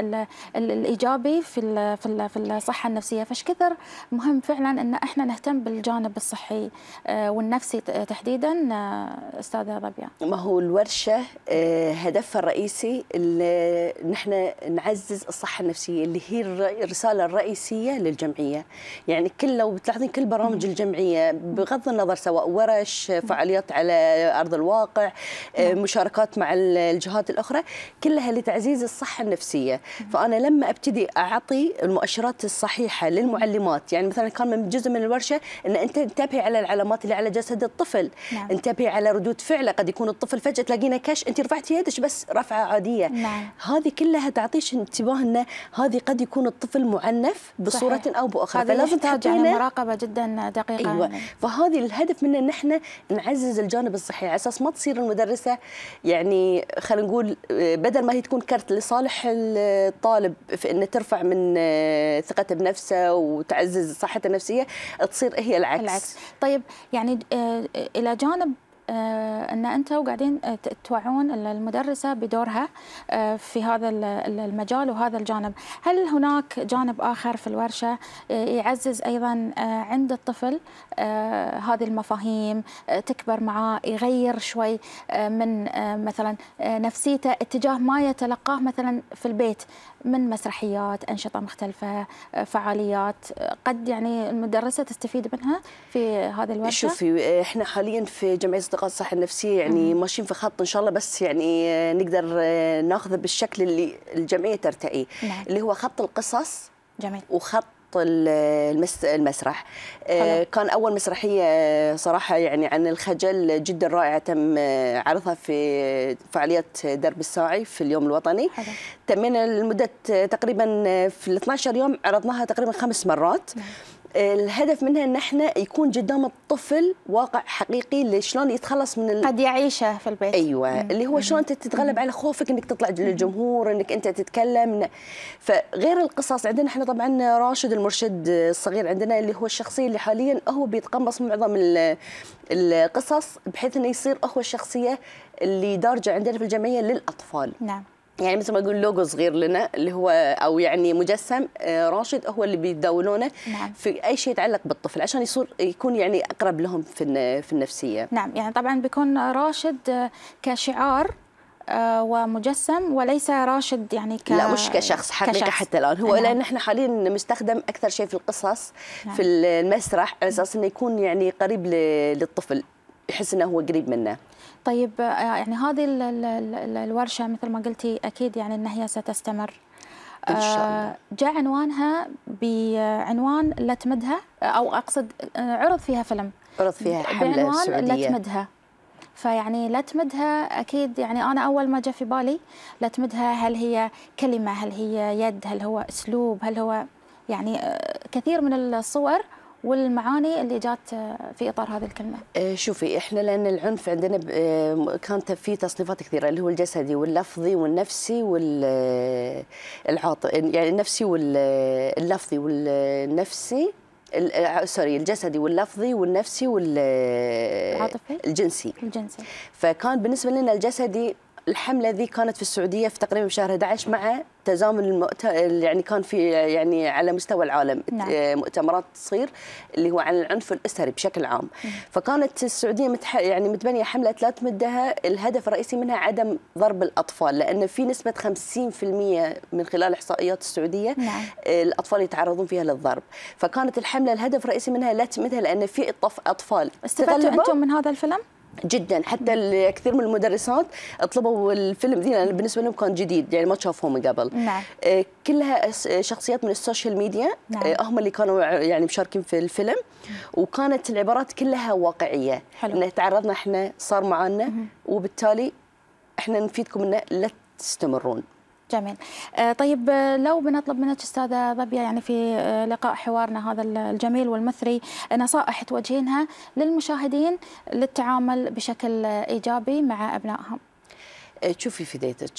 S1: الايجابي في في الصحه النفسيه فش كثر مهم فعلا ان احنا نهتم بالجانب الصحي آه، والنفسي تحديدا آه، استاذه ربيع
S8: ما هو الورشه آه، هدفها الرئيسي ان نحن نعزز الصحه النفسيه اللي هي الرساله الرئيسيه للجمعيه يعني كل لو بتلاحظين كل برامج الجمعيه بغض النظر سواء ورش آه، فعاليات على ارض الواقع مشاركات مع الجهات الاخرى كلها لتعزيز الصحه النفسيه فانا لما ابتدي اعطي المؤشرات الصحيحه للمعلمات يعني مثلا كان من جزء من الورشه ان انت انتبهي على العلامات اللي تعتمدي على جسد الطفل نعم. انتبهي على ردود فعله قد يكون الطفل فجاه تلاقينه كاش انت رفعتي يدك بس رفعه عاديه نعم. هذه كلها تعطيش انتباه انه هذه قد يكون الطفل معنف بصوره صحيح. او باخرى فلازم تحتاجينه يعني
S1: مراقبه جدا دقيقه ايوه
S8: فهذه الهدف منه ان احنا نعزز الجانب الصحي على اساس ما تصير المدرسه يعني خلينا نقول بدل ما هي تكون كرت لصالح الطالب في انه ترفع
S1: من آه، ثقته بنفسه وتعزز صحته النفسيه تصير هي العكس, العكس. طيب يعني يعني آه، الى جانب آه، ان انتم قاعدين آه، توعون المدرسه بدورها في هذا المجال وهذا الجانب، هل هناك جانب اخر في الورشه يعزز ايضا عند الطفل هذه المفاهيم تكبر معاه يغير شوي من مثلا نفسيته اتجاه ما يتلقاه مثلا في البيت من مسرحيات أنشطة مختلفة آه، فعاليات آه، قد يعني المدرسة تستفيد منها في هذا الوقت شوفي
S8: آه، احنا حاليا في جمعية أصدقاء الصحة النفسية يعني ماشيين في خط إن شاء الله بس يعني نقدر ناخذه بالشكل اللي الجمعية ترتقي نعم. اللي هو خط القصص جميل وخط خط المسرح آه، كان اول مسرحيه آه، صراحه يعني عن الخجل جدا رائعه تم عرضها في فعاليه درب الساعي في اليوم الوطني تمينا لمده تقريبا آه، في 12 يوم عرضناها تقريبا خمس مرات حلو. نعم. الهدف منها ان احنا يكون قدام الطفل واقع حقيقي لشلون يتخلص من ال... قد يعيشه في البيت ايوه مم. اللي هو شلون انت تتغلب على خوفك انك تطلع للجمهور انك انت تتكلم فغير القصص عندنا احنا طبعا راشد المرشد الصغير عندنا اللي هو الشخصيه اللي حاليا هو بيتقمص معظم القصص بحيث انه يصير هو الشخصيه اللي دارجه عندنا في الجمعيه للاطفال نعم يعني مثل ما يقول لوجو صغير لنا اللي هو او يعني مجسم آه، راشد هو اللي بيدونونه نعم. في اي شيء يتعلق بالطفل عشان يصير يكون يعني اقرب لهم في في النفسيه
S1: نعم يعني طبعا بيكون راشد آه، كشعار آه، ومجسم وليس راشد يعني ك... لا مش كشخص حقيقه كشخص. حتى
S8: الان هو نعم. لان احنا حاليا مستخدم اكثر شيء في القصص نعم. في المسرح على اساس انه يكون يعني قريب للطفل يحس انه هو قريب منه
S1: طيب آه، يعني هذه الورشه مثل ما قلتي اكيد يعني ان هي ستستمر إن شاء آه، الله. جاء عنوانها بعنوان لا تمدها او اقصد آه، عرض فيها فيلم
S7: عرض فيها حمله سعوديه لا تمدها
S1: فيعني لا تمدها اكيد يعني انا اول ما جاء في بالي لا تمدها هل هي كلمه هل هي يد هل هو اسلوب هل هو يعني كثير من الصور والمعاني اللي جات في اطار هذه الكلمه.
S8: آه، شوفي احنا لان العنف عندنا آه، كان في تصنيفات كثيره اللي هو الجسدي واللفظي والنفسي والعاطفي يعني النفسي واللفظي آه، والنفسي سوري الجسدي واللفظي والنفسي والعاطفي الجنسي الجنسي فكان بالنسبه لنا الجسدي الحمله ذي كانت في السعوديه في تقريبا شهر 11 مع تزامن اللي يعني كان في يعني على مستوى العالم نعم. آه، مؤتمرات تصير اللي هو عن العنف الاسري بشكل عام فكانت السعوديه متح... يعني متبنيه حمله لا تمدها الهدف الرئيسي منها عدم ضرب الاطفال لان في نسبه 50% من خلال احصائيات السعوديه نعم. آه، الاطفال يتعرضون فيها للضرب فكانت الحمله الهدف الرئيسي منها لا تمدها لان في اطفال استفدتوا انتم
S1: من هذا الفيلم
S8: جدا حتى كثير من المدرسات طلبوا الفيلم ذي لان بالنسبه لهم كان جديد يعني ما شافوه من قبل نعم. آه، كلها شخصيات من السوشيال ميديا آه، نعم. هم اللي كانوا يعني مشاركين في الفيلم وكانت العبارات كلها واقعيه حلو. انه تعرضنا احنا صار معانا وبالتالي احنا
S1: نفيدكم انه
S8: لا تستمرون
S1: جميل آه، طيب آه، لو بنطلب منك استاذه ضبيه يعني في آه، لقاء حوارنا هذا الجميل والمثري نصائح توجهينها للمشاهدين للتعامل بشكل ايجابي مع ابنائهم
S8: شوفي في ديتك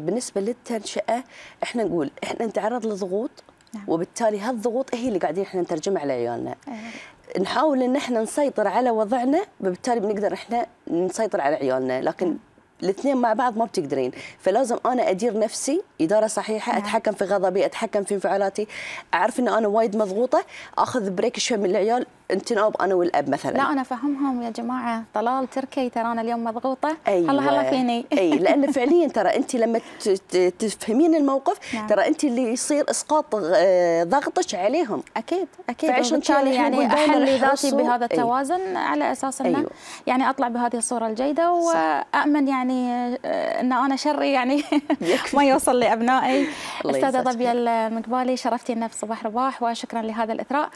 S8: بالنسبه للتنشئه احنا نقول احنا نتعرض لضغوط نعم. وبالتالي هالضغوط هي اللي قاعدين احنا نترجمها على عيالنا أيوة. نحاول ان احنا نسيطر على وضعنا وبالتالي بنقدر احنا نسيطر على عيالنا لكن نعم. الاثنين مع بعض ما بتقدرين فلازم انا ادير نفسي اداره صحيحه نعم. اتحكم في غضبي اتحكم في انفعالاتي اعرف ان انا وايد مضغوطه اخذ بريك شوي من العيال انت انا والاب مثلا لا
S1: انا فهمهم يا جماعه طلال تركي ترى انا اليوم مضغوطه أيوة. هلا هلا فيني اي
S8: لان فعليا ترى انت لما تفهمين الموقف نعم. ترى انت اللي يصير اسقاط آه، ضغطك عليهم اكيد اكيد فعشان كذا يعني احلي ذاتي بهذا التوازن
S1: أيوة. على اساس انه أيوة. يعني اطلع بهذه الصوره الجيده واامن يعني يعني آه، ان انا شري يعني (laughs) ما يوصل لابنائي (laughs) استاذه طبيا المقبالي شرفتينا في صباح رباح وشكرا لهذا الاثراء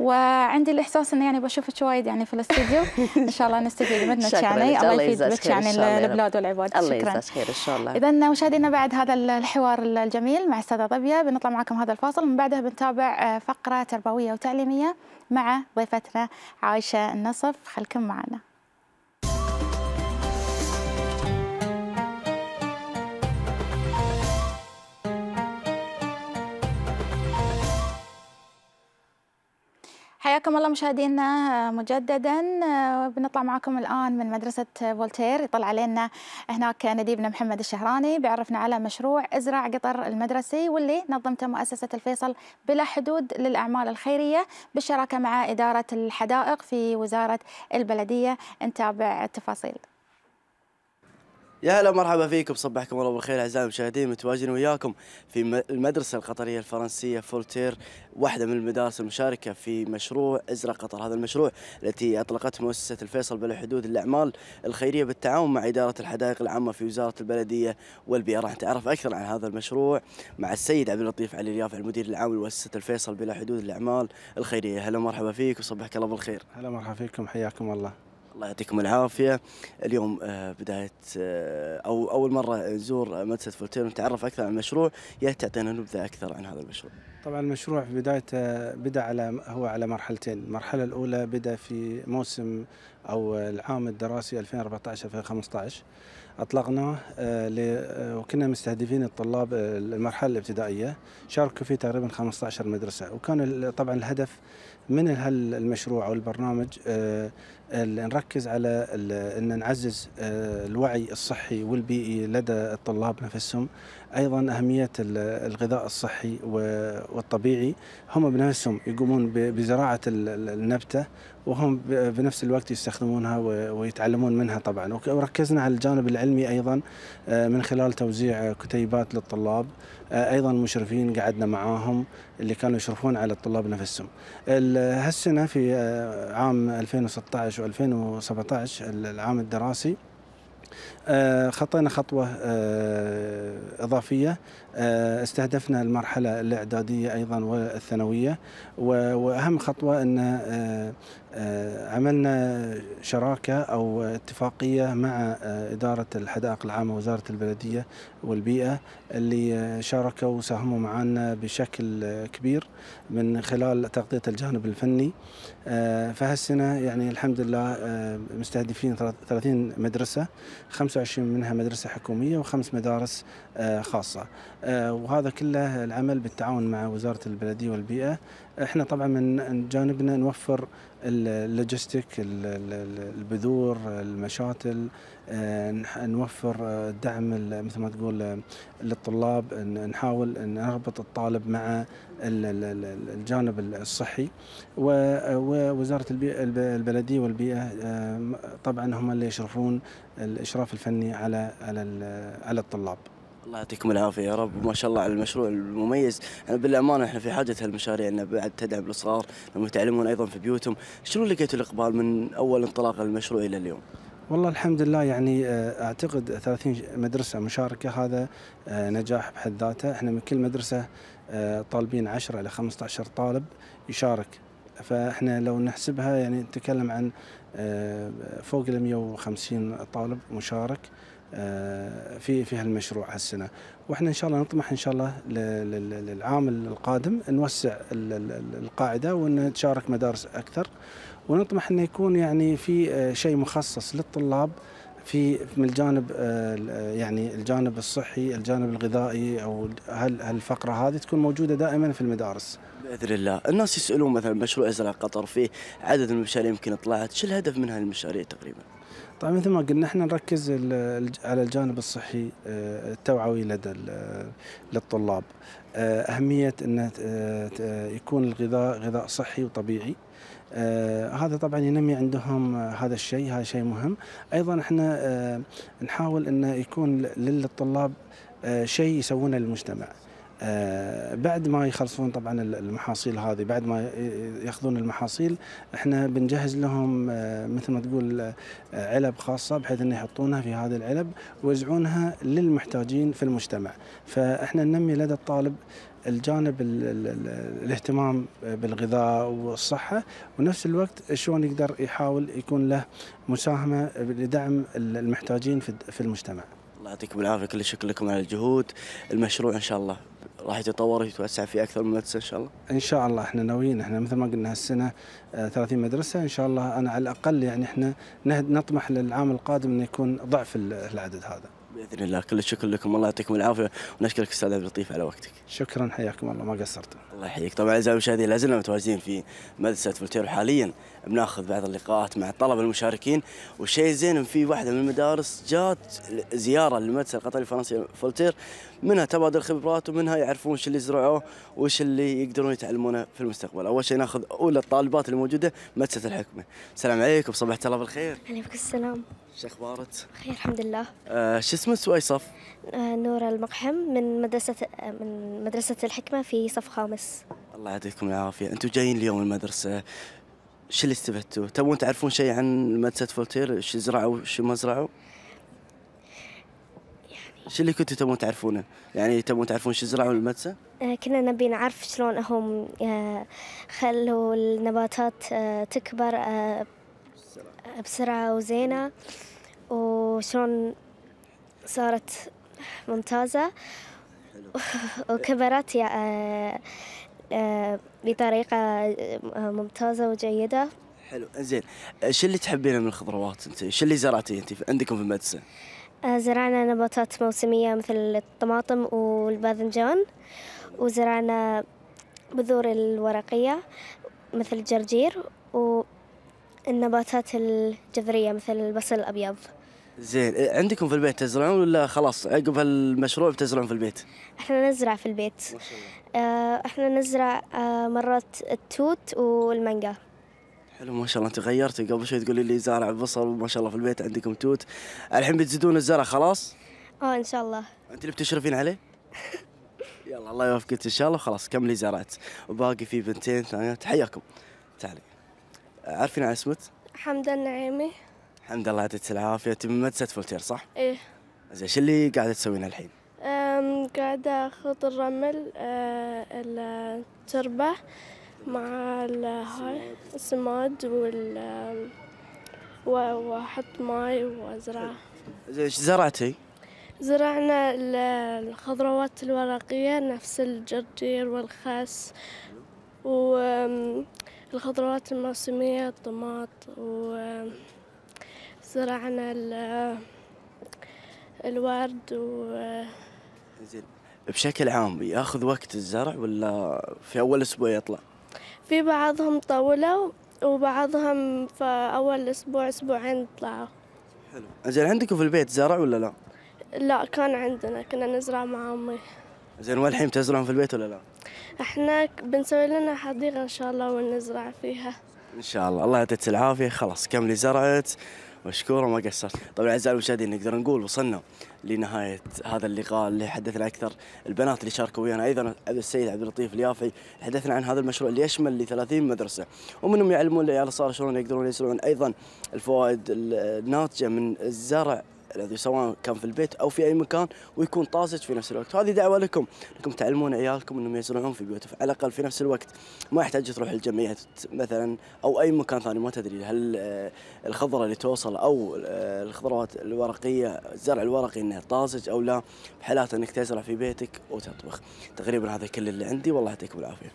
S1: وعندي الاحساس اني يعني بشوفك وايد يعني في الاستديو (laughs) ان شاء الله نستفيد منك يعني الله يفيد بك يعني البلاد والعباد الله شكرا
S5: خير ان شاء الله اذا
S1: مشاهدينا بعد هذا الحوار الجميل مع استاذه ضبيه بنطلع معكم هذا الفاصل ومن بعدها بنتابع آه، فقره تربويه وتعليميه مع ضيفتنا عايشه النصف خلكم معنا حياكم الله مشاهدينا مجددا بنطلع معكم الان من مدرسه فولتير يطلع علينا هناك نديبنا محمد الشهراني بيعرفنا على مشروع ازرع قطر المدرسي واللي نظمته مؤسسه الفيصل بلا حدود للاعمال الخيريه بالشراكه مع اداره الحدائق في وزاره البلديه نتابع التفاصيل.
S9: يا هلا مرحبا فيكم صبحكم الله بالخير اعزائي المشاهدين متواجدين وياكم في المدرسه القطريه الفرنسيه فولتير واحده من المدارس المشاركه في مشروع ازرق قطر هذا المشروع التي اطلقته مؤسسه الفيصل بلا حدود للاعمال الخيريه بالتعاون مع اداره الحدائق العامه في وزاره البلديه والبيئه راح نتعرف اكثر عن هذا المشروع مع السيد عبد اللطيف علي اليافع المدير العام لمؤسسه الفيصل بلا حدود للاعمال الخيريه هلا مرحبا فيك وصبحك الله بالخير هلا مرحبا فيكم حياكم الله الله يعطيكم العافية اليوم آه، بداية آه، أو أول مرة نزور مدرسة فولتير ونتعرف أكثر عن المشروع يا تعطينا نبذة أكثر عن هذا المشروع
S3: طبعا المشروع في بدايته آه، بدا على هو على مرحلتين، المرحله الاولى بدا في موسم او العام الدراسي 2014 2015 اطلقناه وكنا مستهدفين الطلاب المرحله الابتدائيه، شاركوا فيه تقريبا 15 مدرسه وكان طبعا الهدف من هالمشروع او البرنامج نركز على ان نعزز آه، الوعي الصحي والبيئي لدى الطلاب نفسهم ايضا اهميه الغذاء الصحي والطبيعي هم بنفسهم يقومون بزراعه النبته وهم بنفس الوقت يستخدمونها ويتعلمون منها طبعا وركزنا على الجانب العلمي ايضا آه، من خلال توزيع كتيبات للطلاب آه، ايضا مشرفين قعدنا معاهم اللي كانوا يشرفون على الطلاب نفسهم. هالسنه في آه، عام 2016 و2017 العام الدراسي آه، خطينا خطوة إضافية آه، استهدفنا المرحلة الإعدادية أيضا والثانوية وأهم خطوة أن آه، آه، عملنا شراكة أو اتفاقية مع إدارة الحدائق العامة وزارة البلدية والبيئة اللي شاركوا وساهموا معنا بشكل كبير من خلال تغطية الجانب الفني فهالسنة يعني الحمد لله مستهدفين 30 مدرسة 25 منها مدرسة حكومية وخمس مدارس خاصة آه، وهذا كله العمل بالتعاون مع وزاره البلديه والبيئه احنا طبعا من جانبنا نوفر اللوجستيك البذور المشاتل آه، نوفر آه، دعم مثل ما تقول للطلاب نحاول نربط الطالب مع الجانب الصحي ووزاره البلديه والبيئه طبعا هم اللي يشرفون الاشراف الفني على على
S9: على الطلاب الله يعطيكم العافيه يا رب ما شاء الله على المشروع المميز انا بالامانه احنا في حاجه هالمشاريع ان بعد تدعم الصغار لما يتعلمون ايضا في بيوتهم شنو لقيتوا الاقبال من اول انطلاق المشروع الى اليوم
S3: والله الحمد لله يعني آه، اعتقد 30 مدرسه مشاركه هذا آه، نجاح بحد ذاته احنا من كل مدرسه آه، طالبين 10 الى 15 طالب يشارك فاحنا لو نحسبها يعني نتكلم عن فوق ال 150 طالب مشارك آه، في في هالمشروع هالسنه واحنا ان شاء الله نطمح ان شاء الله للعام القادم نوسع القاعده وان تشارك مدارس اكثر ونطمح انه يكون يعني في آه، شيء مخصص للطلاب في من الجانب آه، يعني الجانب الصحي، الجانب الغذائي او هالفقره هذه تكون موجوده دائما في
S9: المدارس. باذن الله، الناس يسالون مثلا مشروع ازرع قطر فيه عدد من المشاريع يمكن طلعت، شو الهدف من هالمشاريع تقريبا؟
S3: طبعا مثل ما قلنا احنا نركز على الجانب الصحي آه، التوعوي لدى للطلاب آه، أهمية أن آه، يكون الغذاء غذاء صحي وطبيعي آه هذا طبعا ينمي عندهم آه هذا الشيء هذا شيء مهم ايضا احنا آه نحاول ان يكون للطلاب شيء يسوونه للمجتمع آه، بعد ما يخلصون طبعا المحاصيل هذه بعد ما ياخذون المحاصيل احنا بنجهز لهم آه، مثل ما تقول آه، علب خاصه بحيث انه يحطونها في هذه العلب ويوزعونها للمحتاجين في المجتمع فاحنا ننمي لدى الطالب الجانب الـ الـ الـ الاهتمام بالغذاء والصحة ونفس الوقت شلون يقدر يحاول يكون له مساهمة لدعم المحتاجين في المجتمع
S9: الله يعطيكم العافية كل شكر لكم على الجهود المشروع إن شاء الله راح يتطور ويتوسع في اكثر من مدرسه ان شاء الله؟
S3: ان شاء الله احنا ناويين احنا مثل ما قلنا هالسنه 30 آه، مدرسه ان شاء الله انا على الاقل يعني احنا نطمح للعام القادم انه يكون ضعف العدد هذا.
S9: باذن الله كل الشكر لكم الله يعطيكم العافيه ونشكرك استاذ عبد اللطيف على وقتك.
S3: شكرا حياكم الله ما قصرتوا.
S9: الله يحييك طبعا اعزائي المشاهدين لا زلنا متواجدين في مدرسه فولتير حاليا بناخذ بعض اللقاءات مع الطلبه المشاركين والشيء زين في واحده من المدارس جات زياره للمدرسه القطريه الفرنسيه فولتير منها تبادل خبرات ومنها يعرفون وش اللي زرعوه وش اللي يقدرون يتعلمونه في المستقبل. اول شيء ناخذ اولى الطالبات الموجوده مدرسه الحكمه. السلام عليكم صباح الله بالخير.
S4: عليكم السلام. شو اخبارك؟ بخير الحمد لله.
S9: آه شو اسمك واي صف؟
S4: آه نورة المقحم من مدرسة آه، من مدرسة الحكمة في صف خامس.
S9: الله يعطيكم العافية، أنتم جايين اليوم المدرسة شو اللي استفدتوا؟ تبون تعرفون شيء عن مدرسة فولتير؟ شو زرعوا؟ شو ما زرعوا؟ يعني شو اللي كنتوا تبون تعرفونه؟ يعني تبون تعرفون شو زرعوا المدرسة؟
S4: آه، كنا نبي نعرف شلون هم آه، خلوا النباتات تكبر بسرعة وزينة وشلون صارت ممتازة وكبرت آه، آه، بطريقة آه، ممتازة وجيدة
S9: حلو زين شو اللي تحبينه من الخضروات انت شو اللي زرعتيه انت عندكم في المدرسه
S4: زرعنا نباتات موسميه مثل الطماطم والباذنجان وزرعنا بذور الورقيه مثل الجرجير والنباتات الجذريه مثل البصل الابيض
S9: زين إيه، عندكم في البيت تزرعون ولا خلاص عقب هالمشروع بتزرعون في البيت؟
S4: احنا نزرع في البيت ما شاء الله. آه، احنا نزرع آه، مرات التوت والمانجا
S9: حلو ما شاء الله انت غيرتي قبل شوي تقولي لي زارع بصل وما شاء الله في البيت عندكم توت الحين بتزيدون الزرع خلاص؟
S4: اه ان شاء الله
S9: انت اللي بتشرفين عليه؟ (laughs) يلا الله يوفقك ان شاء الله وخلاص كملي زرعت وباقي في بنتين ثانيات حياكم تعالي عارفين على اسمك؟
S5: حمدان نعيمي
S9: الحمد لله يعطيك العافية تبي مدرسة فولتير صح؟ إيه زين شو اللي قاعدة تسوينه الحين؟
S5: قاعدة أخلط الرمل آه، التربة مع هاي السماد وال واحط ماي وازرع
S9: زين ايش زرعتي؟
S5: زرعنا الخضروات الورقية نفس الجرجير والخس والخضروات الموسمية الطماط و زرعنا الورد و
S9: زين بشكل عام ياخذ وقت الزرع ولا في اول اسبوع يطلع؟
S5: في بعضهم طولوا وبعضهم في اول اسبوع اسبوعين طلعوا.
S9: حلو، زين عندكم في البيت زرع ولا لا؟
S5: لا كان عندنا كنا نزرع مع امي.
S9: زين والحين تزرعون في البيت ولا لا؟
S5: احنا بنسوي لنا حديقه ان شاء الله ونزرع فيها.
S9: ان شاء الله، الله يعطيك العافيه، خلاص كملي زرعت مشكوره ما قصرت طبعا اعزائي المشاهدين نقدر نقول وصلنا لنهايه هذا اللقاء اللي حدثنا اكثر البنات اللي شاركوا ويانا ايضا السيد عبد اللطيف اليافي حدثنا عن هذا المشروع اللي يشمل ل 30 مدرسه ومنهم يعلمون العيال الصغار شلون يقدرون يزرعون ايضا الفوائد الناتجه من الزرع الذي سواء كان في البيت او في اي مكان ويكون طازج في نفس الوقت، هذه دعوه لكم انكم تعلمون عيالكم انهم يزرعون في بيوتهم على الاقل في نفس الوقت، ما يحتاج تروح الجمعيات مثلا او اي مكان ثاني ما تدري هل آه، الخضره اللي توصل او آه، الخضروات الورقيه الزرع الورقي انه طازج او لا، بحالات انك تزرع في بيتك وتطبخ. تقريبا هذا كل اللي عندي والله يعطيكم العافيه.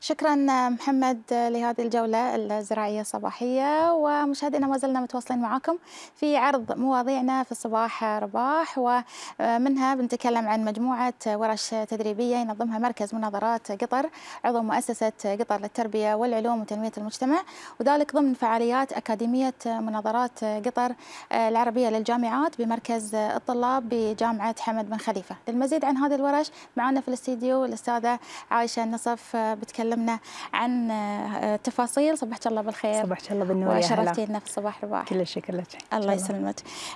S1: شكرا محمد لهذه الجولة الزراعية الصباحية ومشاهدينا ما زلنا متواصلين معكم في عرض مواضيعنا في الصباح رباح ومنها بنتكلم عن مجموعة ورش تدريبية ينظمها مركز مناظرات قطر عضو مؤسسة قطر للتربية والعلوم وتنمية المجتمع وذلك ضمن فعاليات أكاديمية مناظرات قطر العربية للجامعات بمركز الطلاب بجامعة حمد بن خليفة للمزيد عن هذه الورش معنا في الاستديو الأستاذة عايشة النصف بتكلم تكلمنا عن آه، تفاصيل صبحت الله بالخير صبحت الله بالنور وشرفتي وشرفتينا في الصباح الواحد كل
S10: الشكر لك الله يسلمك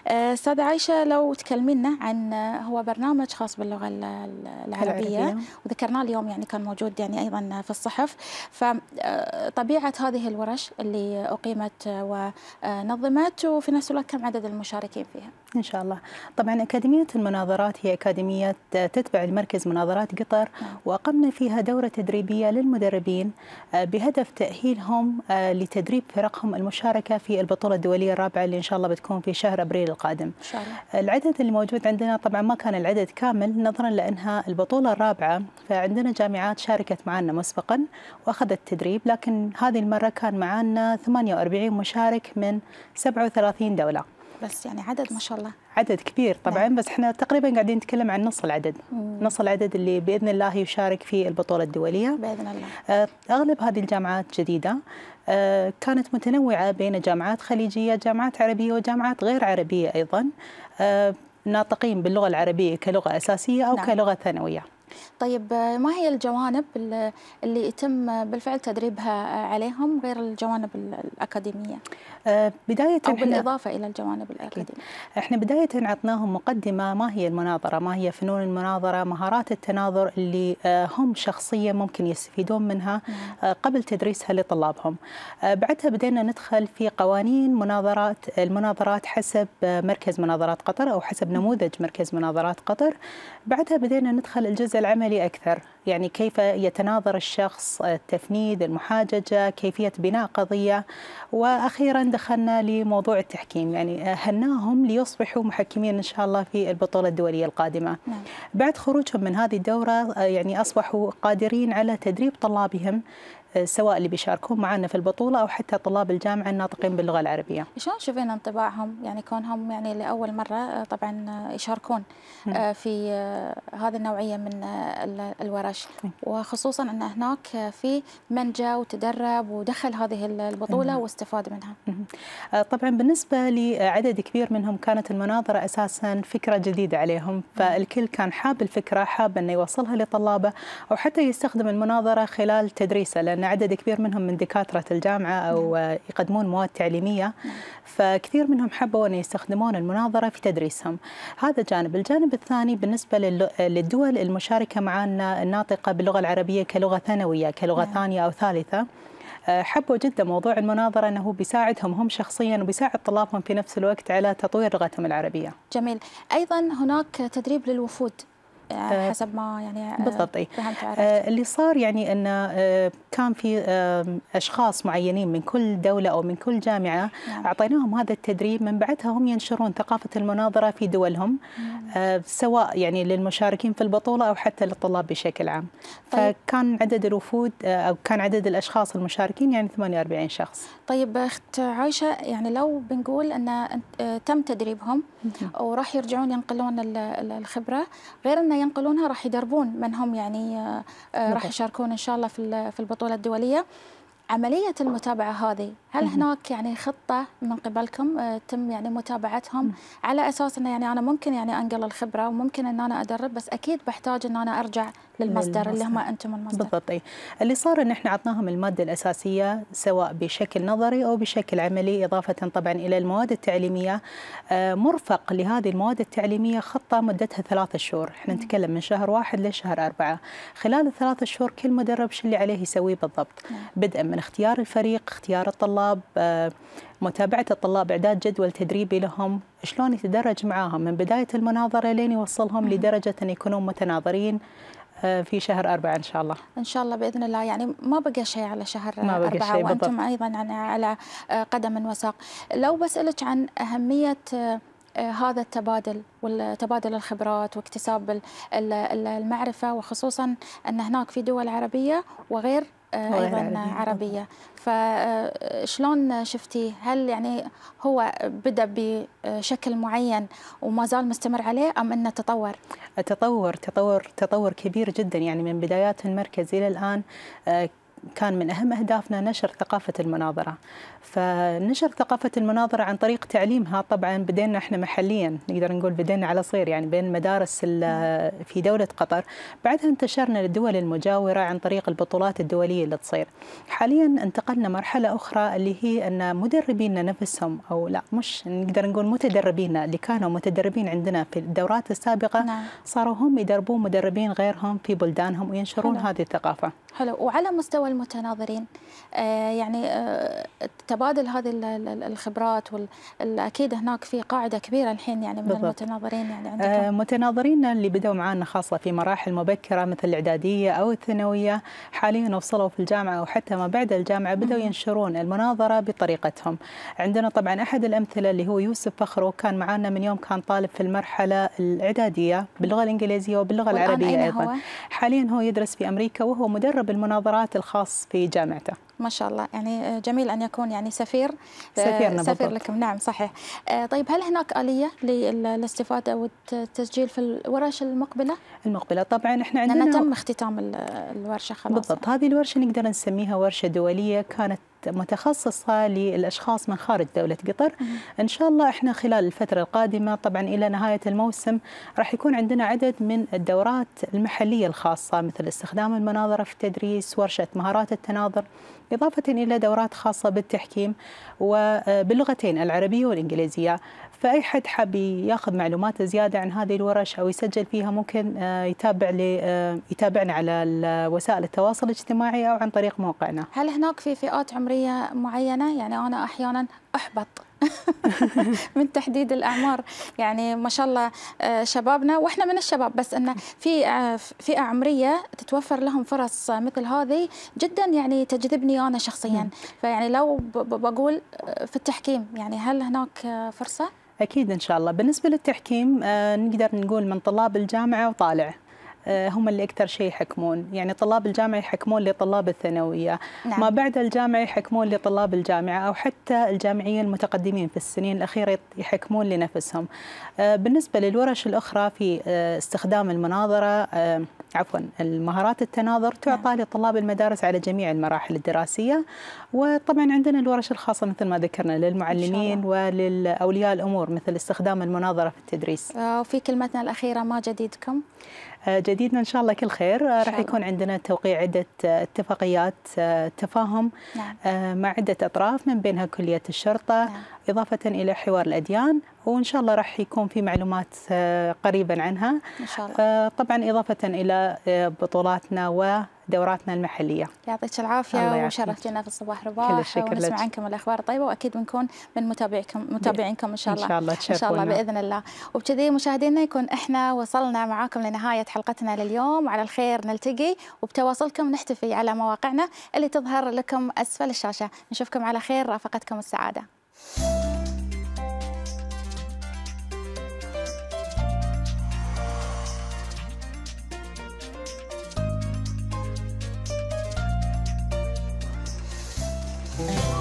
S1: آه، استاذه عايشه لو تكلمينا عن آه، هو برنامج خاص باللغه العربيه, العربية. وذكرناه اليوم يعني كان موجود يعني ايضا في الصحف فطبيعه هذه الورش اللي اقيمت ونظمت وفي نفس الوقت كم عدد المشاركين فيها
S10: ان شاء الله طبعا اكاديميه المناظرات هي اكاديميه تتبع المركز مناظرات قطر واقمنا فيها دوره تدريبيه للمدربين آه، بهدف تاهيلهم آه، لتدريب فرقهم المشاركه في البطوله الدوليه الرابعه اللي ان شاء الله بتكون في شهر ابريل القادم ان شاء الله آه، العدد اللي موجود عندنا طبعا ما كان العدد كامل نظرا لانها البطوله الرابعه فعندنا جامعات شاركت معنا مسبقا واخذت تدريب لكن هذه المره كان معنا 48 مشارك من 37 دوله
S1: بس يعني عدد ما شاء الله
S10: عدد كبير طبعا نعم. بس احنا تقريبا قاعدين نتكلم عن نص العدد مم. نص العدد اللي باذن الله يشارك في البطوله الدوليه باذن الله آه، اغلب هذه الجامعات جديده آه، كانت متنوعه بين جامعات خليجيه جامعات عربيه وجامعات غير عربيه ايضا آه، ناطقين باللغه العربيه كلغه اساسيه او نعم. كلغه ثانويه
S1: طيب ما هي الجوانب اللي يتم بالفعل تدريبها عليهم غير الجوانب الأكاديمية؟ آه، بداية أو بالإضافة إلى الجوانب
S10: الأكاديمية إحنا بداية عطناهم مقدمة ما هي المناظرة ما هي فنون المناظرة مهارات التناظر اللي آه، هم شخصيا ممكن يستفيدون منها آه، قبل تدريسها لطلابهم بعدها بدينا ندخل في قوانين مناظرات المناظرات حسب مركز مناظرات قطر أو حسب نموذج مركز مناظرات قطر بعدها بدينا ندخل الجزء العملي أكثر يعني كيف يتناظر الشخص التفنيد المحاججة كيفية بناء قضية وأخيرا دخلنا لموضوع التحكيم يعني هناهم ليصبحوا محكمين إن شاء الله في البطولة الدولية القادمة نعم. بعد خروجهم من هذه الدورة آه، يعني أصبحوا قادرين على تدريب طلابهم سواء اللي بيشاركون معنا في البطوله او حتى طلاب الجامعه الناطقين باللغه العربيه.
S1: شلون شفنا انطباعهم يعني كونهم يعني لاول مره آه، طبعا آه، يشاركون آه، في هذه النوعيه من الورش وخصوصا ان هناك في من جاء وتدرب ودخل هذه البطوله واستفاد منها.
S10: طبعا بالنسبه لعدد كبير منهم كانت المناظره اساسا فكره جديده عليهم فالكل كان حاب الفكره حاب انه يوصلها لطلابه او حتى يستخدم المناظره خلال تدريسه لان ان عدد كبير منهم من دكاتره الجامعه او نعم. يقدمون مواد تعليميه فكثير منهم حبوا ان يستخدمون المناظره في تدريسهم هذا جانب الجانب الثاني بالنسبه للدول المشاركه معنا الناطقه باللغه العربيه كلغه ثانويه كلغه نعم. ثانيه او ثالثه آه، حبوا جدا موضوع المناظره انه بيساعدهم هم شخصيا وبيساعد طلابهم في نفس الوقت على تطوير لغتهم العربيه.
S1: جميل، ايضا هناك تدريب للوفود آه، آه، حسب ما يعني آه، بالضبط إيه.
S10: اللي صار يعني أن كان في أشخاص معينين من كل دولة أو من كل جامعة نعم. أعطيناهم هذا التدريب من بعدها هم ينشرون ثقافة المناظرة في دولهم نعم. سواء يعني للمشاركين في البطولة أو حتى للطلاب بشكل عام طيب. فكان عدد الوفود أو كان عدد الأشخاص المشاركين يعني 48 شخص
S1: طيب أخت عايشة يعني لو بنقول أن تم تدريبهم وراح يرجعون ينقلون الخبرة غير أنه ينقلونها راح يدربون من هم يعني آه، آه، راح يشاركون ان شاء الله في في البطوله الدوليه عمليه المتابعه هذه هل هناك يعني خطه من قبلكم آه، تم يعني متابعتهم على اساس انه يعني انا ممكن يعني انقل الخبره وممكن ان انا ادرب بس اكيد بحتاج ان انا ارجع للمصدر, للمصدر. اللي هم انتم المصدر
S10: بالضبط اللي صار ان احنا عطناهم الماده الاساسيه سواء بشكل نظري او بشكل عملي اضافه طبعا الى المواد التعليميه آه، مرفق لهذه المواد التعليميه خطه مدتها ثلاثة شهور احنا نتكلم من شهر واحد لشهر أربعة خلال الثلاثة شهور كل مدرب شو اللي عليه يسويه بالضبط نعم. بدءا من اختيار الفريق اختيار الطلاب آه، متابعة الطلاب إعداد جدول تدريبي لهم شلون يتدرج معاهم من بداية المناظرة لين يوصلهم لدرجة أن يكونوا متناظرين آه، في شهر أربعة إن شاء الله
S1: إن شاء الله بإذن الله يعني ما بقى شيء على شهر ما بقى أربعة شيء وأنتم بالضبط. أيضا يعني على آه، قدم وساق لو بسألك عن أهمية هذا التبادل والتبادل الخبرات واكتساب المعرفة وخصوصا أن هناك في دول عربية وغير آه، ايضا عربيه فشلون آه، شفتي هل يعني هو بدا بشكل معين وما زال مستمر عليه ام انه
S10: تطور تطور تطور تطور كبير جدا يعني من بدايات المركز الى الان آه، كان من أهم أهدافنا نشر ثقافة المناظرة فنشر ثقافة المناظرة عن طريق تعليمها طبعا بدينا احنا محليا نقدر نقول بدينا على صير يعني بين المدارس في دولة قطر بعدها انتشرنا للدول المجاورة عن طريق البطولات الدولية اللي تصير حاليا انتقلنا مرحلة أخرى اللي هي أن مدربينا نفسهم أو لا مش نقدر نقول متدربينا اللي كانوا متدربين عندنا في الدورات السابقة نعم. صاروا هم يدربون مدربين غيرهم في بلدانهم وينشرون حلو. هذه الثقافة
S1: حلو وعلى مستوى والمتناظرين آه، يعني آه، تبادل هذه الخبرات والأكيد هناك في قاعده كبيره الحين يعني من بالضبط. المتناظرين يعني آه، عندكم
S10: متناظرين اللي بدأوا معنا خاصه في مراحل مبكره مثل الاعداديه او الثانويه حاليا وصلوا في الجامعه او حتى ما بعد الجامعه بدأوا ينشرون المناظره بطريقتهم عندنا طبعا احد الامثله اللي هو يوسف فخرو كان معنا من يوم كان طالب في المرحله الاعداديه باللغه الانجليزيه وباللغه العربيه ايضا هو؟ حاليا هو يدرس في امريكا وهو مدرب المناظرات الخاصه خاص في جامعته ما شاء الله يعني آه، جميل أن يكون يعني سفير سفيرنا آه، سفير بالضبط.
S1: لكم نعم صحيح آه، طيب هل هناك آلية للاستفادة والتسجيل في الورش المقبلة؟
S10: المقبلة طبعا احنا عندنا لأن تم
S1: اختتام الورشة
S10: خلاص بالضبط هذه الورشة نقدر نسميها ورشة دولية كانت متخصصة للأشخاص من خارج دولة قطر إن شاء الله إحنا خلال الفترة القادمة طبعا إلى نهاية الموسم راح يكون عندنا عدد من الدورات المحلية الخاصة مثل استخدام المناظرة في التدريس ورشة مهارات التناظر إضافة إلى دورات خاصة بالتحكيم وباللغتين العربية والإنجليزية فأي حد حاب ياخذ معلومات زيادة عن هذه الورش أو يسجل فيها ممكن آه، يتابع آه، يتابعنا على وسائل التواصل الاجتماعي أو عن طريق موقعنا
S1: هل هناك في فئات عمرية معينة يعني أنا أحيانا أحبط (laughs) من تحديد الاعمار يعني ما شاء الله آه، شبابنا واحنا من الشباب بس انه في آه، فئه عمريه تتوفر لهم فرص مثل هذه جدا يعني تجذبني انا شخصيا فيعني لو بقول آه، في التحكيم
S10: يعني هل هناك فرصه؟ اكيد ان شاء الله بالنسبه للتحكيم نقدر نقول من طلاب الجامعه وطالع آه، هم اللي اكثر شيء يحكمون يعني طلاب الجامعه يحكمون لطلاب الثانويه نعم. ما بعد الجامعه يحكمون لطلاب الجامعه او حتى الجامعيين المتقدمين في السنين الاخيره يحكمون لنفسهم آه، بالنسبه للورش الاخرى في آه، استخدام المناظره عفوا المهارات التناظر تعطى نعم. لطلاب المدارس على جميع المراحل الدراسيه وطبعا عندنا الورش الخاصه مثل ما ذكرنا للمعلمين وللاولياء الامور مثل استخدام المناظره في التدريس وفي كلمتنا الاخيره ما جديدكم جديدنا ان شاء الله كل خير راح يكون عندنا توقيع عده اتفاقيات آه، تفاهم نعم. آه، مع عده اطراف من بينها كليه الشرطه نعم. اضافه الى حوار الاديان وان شاء الله راح يكون في معلومات آه، قريبا عنها ان شاء الله طبعا اضافه الى بطولاتنا و دوراتنا المحليه.
S1: يعطيك العافيه وشرف في الصباح رباح كل الشكر ونسمع لك. عنكم الاخبار الطيبه واكيد بنكون من متابعكم متابعينكم ان شاء الله ان شاء الله ان شاء الله باذن الله وبكذي مشاهدينا يكون احنا وصلنا معاكم لنهايه حلقتنا لليوم وعلى الخير نلتقي وبتواصلكم نحتفي على مواقعنا اللي تظهر لكم اسفل الشاشه نشوفكم على خير رافقتكم السعاده Thank you.